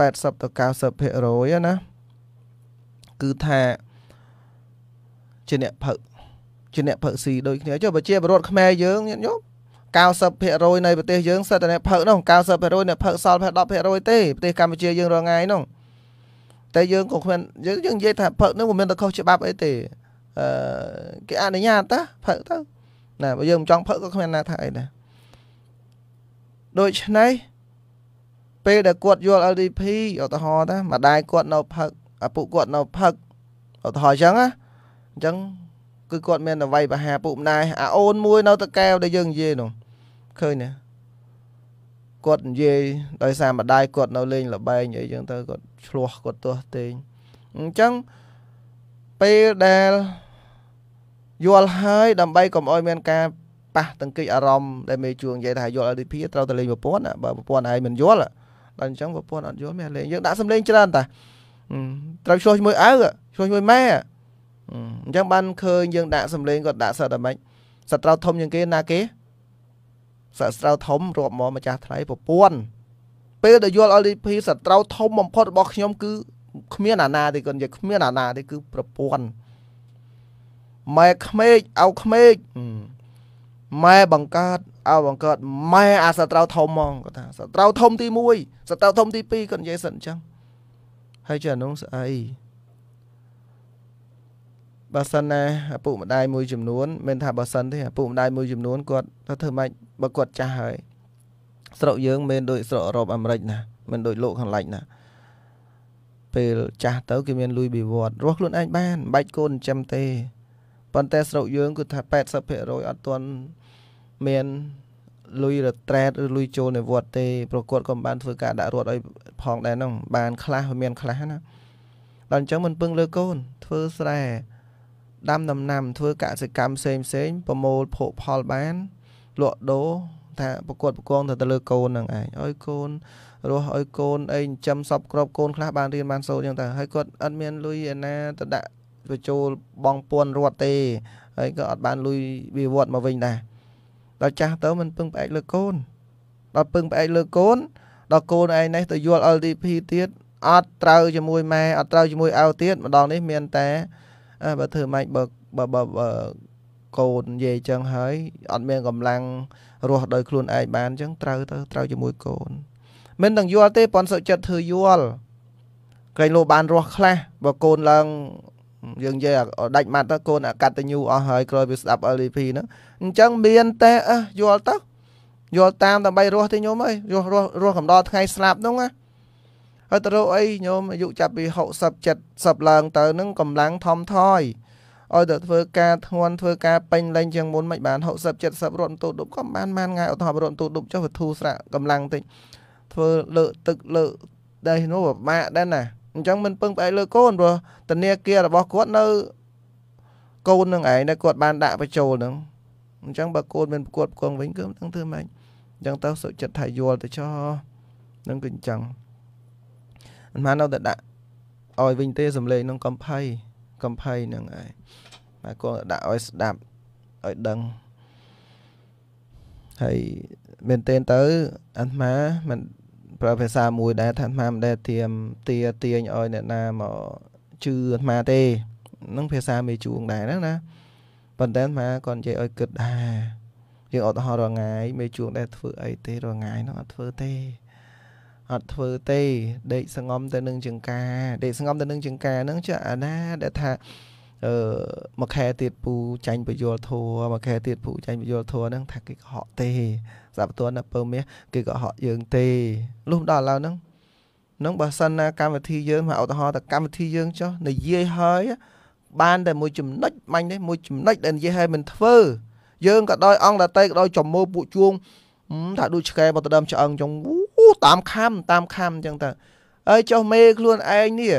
80ទៅ90%ណាគឺថាជាអ្នកផឹកជាអ្នកផឹកស៊ីដូចគ្នាចុះបើជាពលរដ្ឋខ្មែរយើងញាតិញោម90%នៃប្រទេសយើងសិតតែអ្នកផឹកនោះ90%អ្នកផឹកសល់10%ទេប្រទេសកម្ពុជាយើងរាល់ថ្ងៃនោះតែយើងក៏គ្មានយើងយើងនិយាយថាផឹកនោះមិនមានតែខុសច្បាប់អីទេអឺគេអនុញ្ញាតតាផឹកទៅណាបើយើងមិនចង់ផឹកក៏គ្មានណាថាអីដែរដូច្នេះពេលដែលគាត់យល់ LDP ឧទាហរណ៍តាម្ដាយគាត់នៅផឹកឪពុកគាត់នៅផឹកឧទាហរណ៍អញ្ចឹងណាអញ្ចឹងគឺគាត់មានអ្វីបហាពុកម្ដាយអាអូនមួយនៅតកែវដែលយើងនិយាយនោះឃើញទេគាត់និយាយដោយសារម្ដាយគាត់នៅលេងលបែងអីចឹងទៅគាត់ឆ្លោះគាត់ទាស់ទែងអញ្ចឹងពេលដែលយល់ហើយដើម្បីកុំឲ្យមានការប៉ះទង្គិចអារម្មណ៍ដែលមេជួងនិយាយថាយល់ LDP ត្រូវតែលេងប្រព័ន្ធបើប្រព័ន្ធឯងមិនយល់ដល់អញ្ចឹងប្រពន្ធអត់យល់មានលេងយើងដាក់សំលេងច្រើនតាត្រូវឆ្លោះជាមួយឪឆ្លោះជាមួយម៉ែអញ្ចឹងបានឃើញយើងដាក់សំលេងគាត់ដាក់សិតតែម៉េចសត្រូវធំជាងគេណាគេសត្រូវធំរាប់មកម្ចាស់ថ្លៃប្រពន្ធពេលដែលយល់ LDP សត្រូវធំបំផុតរបស់ខ្ញុំ គឺគ្មានអាណាទេគាត់និយាយគ្មានអាណាទេគឺប្រពន្ធម៉ែក្មេកអោក្មេកម៉ែបង្កើតអើបង្កើតម៉ែអាសត្រូវធំហ្មងគាត់ថាសត្រូវធំទី1សត្រូវធំ ទី2គាត់និយាយសិនអញ្ចឹងហើយចានោះស្អីបើសិនណាឪពុកម្ដាយមួយចំនួនមិនថាបើសិនទេឪពុកម្ដាយមួយចំនួនគាត់ថាធ្វើម៉េចបើគាត់ចាស់ហើយស្រុកយើងមិនដូចស្រុកអឺរ៉ុបអាមេរិកណា មិនដូចលោកខាងលិចណាពេលចាស់ទៅគេមានលុយបិវត្តរស់ខ្លួនឯងបានមិនបាច់កូនចិញ្ចឹមទេប៉ុន្តែស្រុកយើងគឺថា80%អត់ទាន់មានលុយរត្រែតឬលុយចូលនិវត្តទេ ប្រកួតក៏បានធ្វើការដាក់រត់ឲ្យ ផងដែរហ្នឹងបានខ្លះមានខ្លះណាដល់អញ្ចឹងមិនពឹងលើកូនធ្វើស្រែដាំដំណាំ ធ្វើកសិកម្មផ្សេងផ្សេងប្រមូលភោគផលបានលក់ដូរថាប្រកួតប្រកងទៅទៅលើកូនហ្នឹងឯងឲ្យកូនរស់ឲ្យកូនអីចិញ្ចឹមសពក្របកូនខ្លះបានរៀនបានសូត្រអញ្ចឹងទៅហើយគាត់អត់មានលុយឯណាទៅដាក់ទៅចូលបងពួនរត់ទេហើយក៏អត់បានលុយវាវត្តមកវិញដែរដល់ចាស់ទៅមិនពឹងផ្អែកលើកូនដល់ពឹងផ្អែកលើកូនដល់កូនឯងនេះ ទៅយល់ LDP ទៀតអត់ត្រូវជាមួយម៉ែអត់ត្រូវជាមួយអោទៀតម្ដងនេះមានតែបើធ្វើម៉េចបើបើបើកូននិយាយចឹងហើយអត់មានកម្លាំងរស់ដោយខ្លួនឯងបានចឹងត្រូវទៅត្រូវជាមួយកូន មិនដឹងយល់ទេប៉ុនសុចិត្តធ្វើយល់ក្រែងលោបានរស់ខ្លះបើកូនឡើងយើងនិយាយដាច់ម៉ាត់ទៅកូនអកតញ្ញូអស់ហើយក្រោយវាស្ដាប់ LDP ហ្នឹងអញ្ចឹងមានតែអះយល់ទៅយល់តាមដើម្បីរស់ទេញោមអើយរស់រស់រស់កំដរថ្ងៃស្លាប់ហ្នឹងណាហើយទៅរកអីញោមអាយុចាប់ពី60 70ឡើងទៅហ្នឹងកម្លាំងថមថយឲ្យទៅធ្វើការធ្ងន់ធ្វើការពេញលេងជាងមុនមិនបាន60 70រត់បន្ទូដប់ក៏មិនបានបានថ្ងៃអត់ថប់រត់បន្ទូដប់ចុះវធូស្រាក់កម្លាំងតិចធ្វើលើកទឹកលើកដេះនោះពិបាកដែរណាអញ្ចឹងមិនពឹងផ្អែកលើកូនព្រោះធនាគាររបស់គាត់នៅកូននឹងឯងដែលគាត់បានដាក់បញ្ចូលនឹងអញ្ចឹងបើកូនមានប្រកួតប្រកងវិញគឺមិនដឹងធ្វើម៉េចអញ្ចឹងទៅសុចិត្តថាយល់ទៅចោះនឹងគឺអញ្ចឹងមិនបាននៅតែដាក់ឲ្យវិញទេសំឡេងនឹងកំភៃកំភៃនឹងឯងតែគាត់ដាក់ឲ្យស្ដាប់ឲ្យដឹងហើយមែនទែនទៅអាត្មាមិនប្រើភាសាមួយដែលថាអាត្មាមិនដែលទៀមទាទាញឲ្យអ្នកណាមកជឿអាត្មាទេ នឹងភាសាមេជួងដែរហ្នឹងណាប៉ុន្តែអាត្មាគាត់និយាយឲ្យគិតដែរយើងឧទាហរណ៍រងាយមេជួងដែលធ្វើអីទេរងាយនោះអត់ធ្វើទេអត់ធ្វើទេដេកសងំទៅនឹងចង្ការដេកសងំទៅនឹងចង្ការហ្នឹងចាអាណាដែលថាអឺមួយខែទៀតពូចាញ់បយលធัวមួយខែទៀតពូចាញ់បយលធัวហ្នឹងថាគេកុហកទេសាប់តួនពើមាសគេកុហកយើងទេលុះដល់ឥឡូវហ្នឹងនឹងបើសិនណាកម្មវិធីយើងមកឧទាហរណ៍ថាកម្មវិធីយើងចុះនិយាយហើយ បានតែមួយចំណុចបាញ់នេះមួយចំណុចដែលនិយាយហើយមិនធ្វើយើងក៏ដោយអង្គដតេក៏ដោយចំមើពួកជួងថាដូចឆ្កែបតដើមឆ្អឹងចឹងតាមខំតាមខំចឹងទៅហើយចុះមេខ្លួនឯងនេះ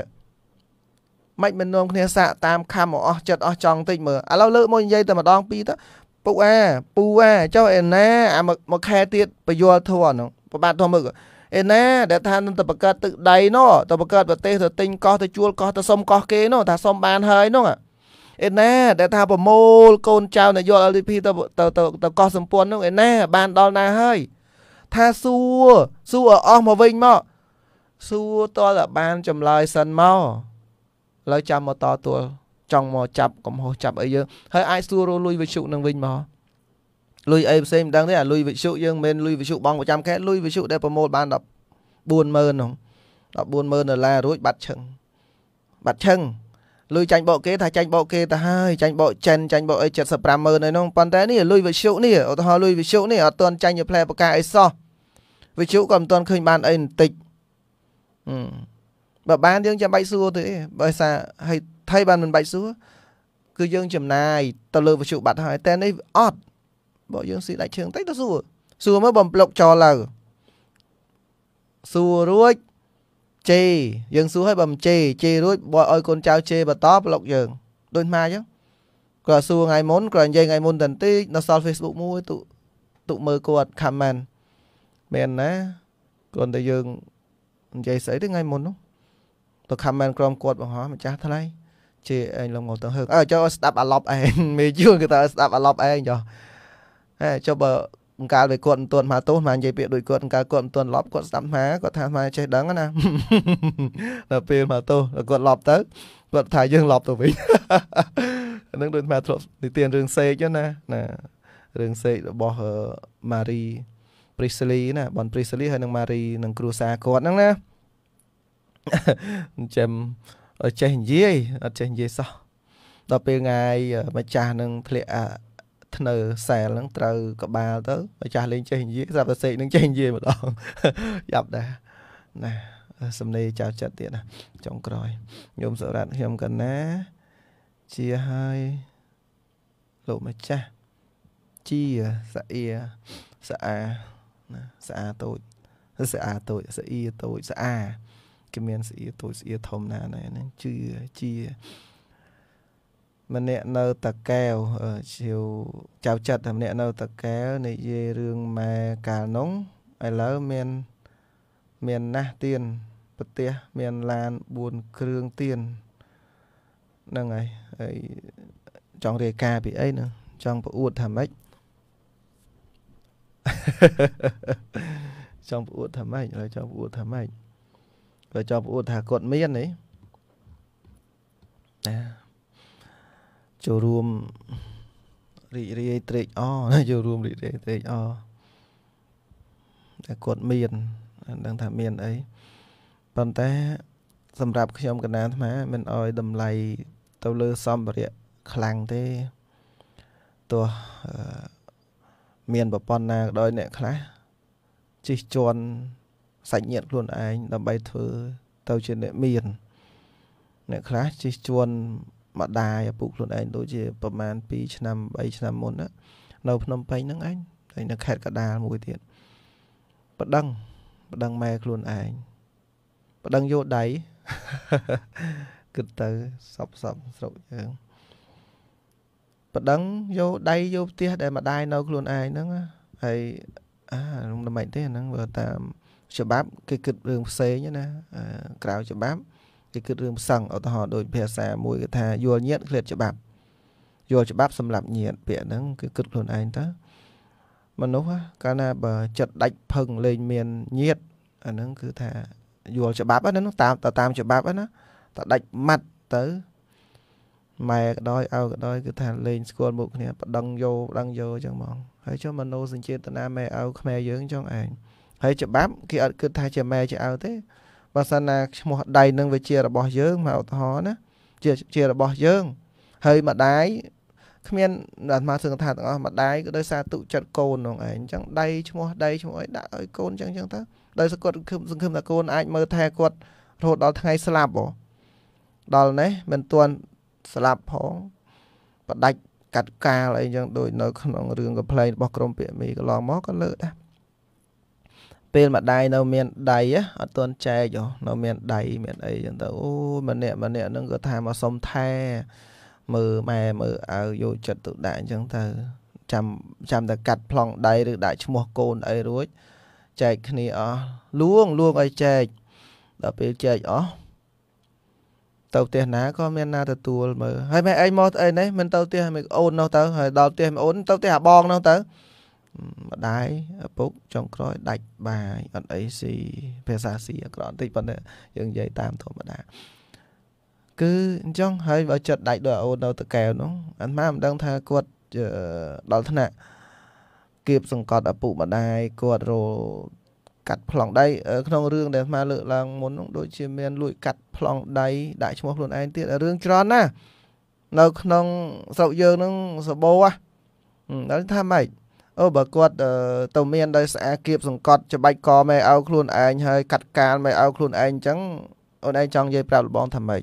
មិនមិននាំគ្នាសាកតាមខំអស់ចិត្តអស់ចង់តិចមើលឥឡូវលើកមកនិយាយតែម្ដងពីរទៅពុកអាពូអាចុះឯណាអាមកខែទៀតបយលធัวនោះប្របាទធំមើលឯណាដែលថានឹងទៅបង្កើតទឹកដីនោះទៅបង្កើតប្រទេសទៅទិញកោះទៅជួលកោះទៅសុំកោះគេនោះថាសុំបានហើយនោះឯណាដែលថាប្រមូលកូនចៅនយោបាយ LDP ទៅទៅទៅកោះសម្ព័ន្ធនោះឯណាបានដល់ណាហើយថាសួរសួរអស់មកវិញមកសួរតើបានចម្លើយសិនមកឥឡូវចាំមកតទល់ចង់មកចាប់កំហុសចាប់អីយើងហើយអាចសួររលុយវិសុនឹងវិញមកលុយអីផ្សេងមិនដឹងទេអាលុយវិសុយើងមិនមែនលុយវិសុបងប្រចាំខែលុយវិសុដែលប្រមូលបាន140,000ហ្នឹង140,000ដុល្លាររួចបាត់ឈឹងបាត់ឈឹងលុយចាញ់បកគេ ថាចាញ់បកគេទៅហើយចាញ់បកចិនចាញ់បកអី750,000ឯនោះប៉ុន្តែនេះលុយវិសុនេះឧទាហរណ៍លុយវិសុនេះអត់ទាន់ចាញ់ផ្លែបកាអីសោះវិសុក៏មិនទាន់ឃើញបានអីបន្តិចអឺបើបានយើងចាំបាច់សួរទេបើថាហើយថៃបានមិនបាច់សួរគឺយើងចំណាយទៅលើវិទ្យុបាត់ហើយតែនេះអត់បើយើងស៊ីដាច់ឈើបន្តិចទៅសួរសួរមើលបំភ្លុកចោលឡើយសួររួចជេយើងសួរឲ្យបើមិនជេជេរួចបើឲ្យកូនចៅជេបន្តប្លុកយើងដូចម៉ាអញ្ចឹងគាត់សួរថ្ងៃមុនគាត់និយាយថ្ងៃមុនតន្តិចនៅសល់ Facebook មួយទុទុមើលគាត់ comment មែនណាគាត់តែយើងនិយាយស្អីទៅថ្ងៃមុននោះទៅ comment ក្រុមគាត់បងហោះម្ចាស់ថ្លៃជេអេងលំងទៅហឹកអើចូលស្ដាប់អាឡប់ឯងមេយួងគេថាស្ដាប់អាឡប់ឯងចុះហេចុះបើអង្កាលវាគាត់មិនទាន់មកទោសមកនិយាយពាក្យដូចគាត់អង្កាលគាត់មិនទាន់ឡប់គាត់ស្ដាប់មកគាត់ថាមកចេះដឹងណាដល់ពេលមកទោសគាត់ឡប់ទៅគាត់ថាយើងឡប់ទៅវិញនឹងដូចមកធ្លាប់និទានរឿងសេកណាណារឿងសេករបស់ម៉ារីព្រីសលីណាបនព្រីសលីហើយនឹងម៉ារីនឹងគ្រួសារគាត់ហ្នឹងណាអញ្ចឹងចេះនិយាយអត់ចេះនិយាយសោះដល់ពេលថ្ងៃម្ចាស់នឹងធ្លាក់ធ្នៅសែលនឹង ត្រូវក្បាលទៅម្ចាស់លេងចេះនិយាយស្រាប់តែសេកនឹងចេះនិយាយម្ដងយ៉ាប់ដែរណាសំណេរចៅចិត្តទៀតណាចុងក្រោយញោមសរ៉ាត់ខ្ញុំកណ្ណាជាឲ្យលោកម្ចាស់ជាសាអៀសាអាណាសាអាតូចសាអាតូចសាអៀតូចសាអាគេមានស្អៀតូចស្អៀតធំណាណាហ្នឹងជឿជាម្នាក់នៅតាកែវជាវចៅចិត្តម្នាក់នៅតាកែវនិយាយរឿងម៉ែកាលនោះឥឡូវមានមានណាស់ទៀនប្រទេសមានឡាន4គ្រឿងទៀនហ្នឹងហើយហើយចង់រាយការណ៍ពីអីហ្នឹងចង់ប្អួតថាម៉េចចង់ប្អួតថាម៉េចឥឡូវចង់ប្អួតថាម៉េចបើចប់អួតថាគាត់មានទេណាចូលរួមរីករាយត្រេកអរណាចូលរួមរីករាយត្រេកអរតែគាត់មានដឹងថាមានអីប៉ុន្តែសម្រាប់ខ្ញុំកណាអាត្មាមិនអោយតម្លៃទៅលើសម្ភារៈខ្លាំងទេទោះមានប្រព័ន្ធណាក៏ដោយអ្នកខ្លះជិះជន់សាច់ញាតិខ្លួនឯងដើម្បីធ្វើទៅជាអ្នកមានអ្នកខ្លះជិះជួនម្ដាយឪពុកខ្លួនឯងដូចជា ប្រហែល2ឆ្នាំ3ឆ្នាំមុនណានៅភ្នំពេញហ្នឹងឯងហើយនៅខេត្តកដាលមួយទៀតបដឹងបដឹងម៉ែខ្លួនឯងបដឹងយោដៃគិតទៅសពសពស្រុកយើងបដឹងយោដៃយោផ្ទះដែលម្ដាយនៅខ្លួនឯងហ្នឹងហើយអាមិនមិនទេហ្នឹងបើតាមច្បាប់គេគិតរឿងផ្សេងណាក្រៅច្បាប់គេគិតរឿងផ្សឹងឧទាហរណ៍ដូច ភាសាមួយគេថាយល់ញាតឃ្លាតច្បាប់យល់ច្បាប់សម្រាប់ញាតពាក្យហ្នឹងគឺគិតខ្លួនឯងតើមនុស្សកាលណាបើចិត្តដាច់ផឹងលែងមានញាតអាហ្នឹងគឺថាយល់ច្បាប់ហ្នឹងតាមតាមច្បាប់ហ្នឹងណាតដាច់ម៉ាត់ទៅម៉ែក៏ដោយឪក៏ដោយគឺថាលេងស្គាល់មុខគ្នាប្តឹងយោប្តឹងយោអញ្ចឹងហ្មងហើយចុះមនោសញ្ចេតនាម៉ែឪខ្មែរយើងចង់ឯងហើយច្បាប់គេអត់គិតថាជាម៉ែជាឪទេបើសិនណាឈ្មោះដៃនឹងវាជារបស់យើងមកឧទាហរណ៍ណាជាជារបស់យើង ហើយម្ដាយគ្មានអាត្មាសឹងថាទាំងអស់ម្ដាយក៏ដោយសារទុចិត្តកូនហ្នឹងឯងអញ្ចឹងដៃឈ្មោះដៃឈ្មោះអីដាក់ឲ្យកូនអញ្ចឹងអញ្ចឹងទៅដោយសារគាត់សង្ឃឹមថាកូនអាចមើលថែគាត់រហូតដល់ថ្ងៃស្លាប់ហ៎ដល់នេះមិនទាន់ស្លាប់ផងបដាច់កាត់កាលអីអញ្ចឹងដូចនៅក្នុងរឿងកំ pl ែងរបស់ក្រមពាក្យមីកន្លងមកក៏លើកដែរពេលម្ដាយនៅ មានដៃអត់ទាន់ចែកនៅមានដៃមានអីចឹងទៅអូម្នាក់ម្នាក់ហ្នឹងក៏ថាមកសុំថែមើលម៉ែមើលអើយកចិត្តទុកដាក់អញ្ចឹងទៅចាំចាំតែកាត់ប្លង់ដៃឬដាក់ឈ្មោះកូនអីរួចចែកគ្នាអស់លួងលួងឲ្យចែកដល់ពេលចែកអស់ទៅផ្ទះណាក៏មានណាទទួលមើលហើយម៉ែឯងមកស្អីនេះមិនទៅផ្ទះមិនអូននោះទៅហើយដល់ផ្ទះមិនអូនទៅផ្ទះអាបងនោះទៅម្ដាយឪពុកចុងក្រោយដាច់បាយអត់អីស៊ីភាសាស៊ីអក្រក់បន្តិចប៉ុន្តែយើងនិយាយតាមធម្មតាគឺអញ្ចឹងហើយបើចិត្តដាច់ដោយអូននៅតកែវនោះអាត្មាមិនដឹងថាគាត់ដល់ថ្នាក់គៀបសង្កត់ឪពុកម្ដាយគាត់រលកាត់ប្លង់ដៃក្នុងរឿងដែលអាត្មាលើកឡើងមុននោះដូចជាមាន លួចកាត់ប្លង់ដៃដាក់ឈ្មោះខ្លួនឯងទៀតរឿងច្រើនណាស់នៅក្នុងស្រុកយើងនឹងសបោហ៎ដល់ថាម៉េចអូបើគាត់ទៅមានដោយសារគៀបសង្កត់ច្បាច់កមែអោខ្លួនឯងហើយកាត់កាលមែអោខ្លួនឯងអញ្ចឹងអូនឯងចង់និយាយប្រាប់លបងថាម៉េច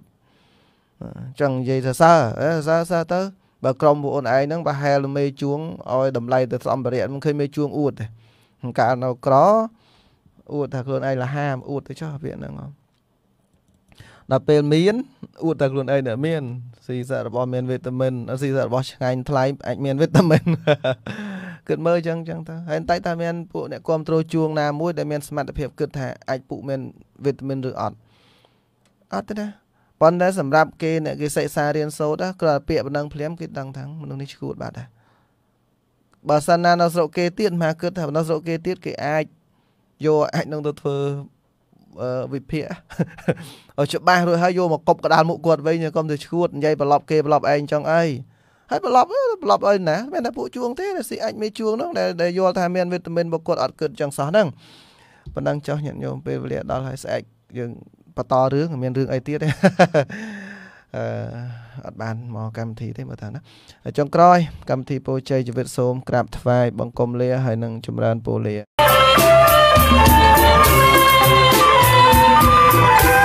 ចង់និយាយសរសើរសើរសើរទៅបើក្រុមពួកអូនឯងហ្នឹងបើហែលមេ ជួងឲ្យតម្លៃទៅសម្ភារៈមិនឃើញមេជួងអួតទេកាលនៅក្រអួតថាខ្លួនឯងលហាមអួតទៅចោះពាក្យហ្នឹងដល់ពេលមានអួតថាខ្លួនឯងមានស៊ីសាររបស់មានវីតាមីនស៊ីសាររបស់ឆ្ងាញ់ថ្លៃអាចមានវីតាមីនគិតមើលអញ្ចឹងអញ្ចឹងទៅហើយតែតើមានពួកអ្នកគ្រប់គ្រងជួងណាមួយដែលមានសមត្ថភាពគិតថាអាចពួកមានវីតាមីនឬអត់អត់ទេណាប៉ុន្តែសម្រាប់គេអ្នកគេសិក្សារៀនសូត្រគ្រាន់តែពាក្យប៉ុណ្ណឹងភ្លាម គេដឹងថាមនុស្សនេះឈួតបាត់ដែរបើសិនណានៅស្រុកគេទៀតមកគិតថានៅស្រុកគេទៀតគេអាចយកអាចនឹងទៅធ្វើវិភាគច្បាស់រួចហើយយកមកកប់កដាលមុខគាត់វិញកុំទៅឈួតនិយាយប្រឡប់គេប្រឡប់ឯងចង់អីហើយប្លប់ប្លប់អីណាមិនតែពួកជួងទេស៊ីអាចមេជួងនោះដែលយល់ថាមានវីតាមីនបុគ្គលអត់គិតចឹងសោះហ្នឹងប៉ុណ្ណឹងចោះញាតិញោមពេលវេលាដល់ហើយស្អែកយើងបន្តរឿងមានរឿងអីទៀតទេអឺអត់បានមកកម្មវិធីទេមើលថាណាចុងក្រោយកម្មវិធីពោជ័យជីវិតសូម ក្រាប ថ្វាយបង្គំលាហើយនឹងចម្រើនពូលា thank you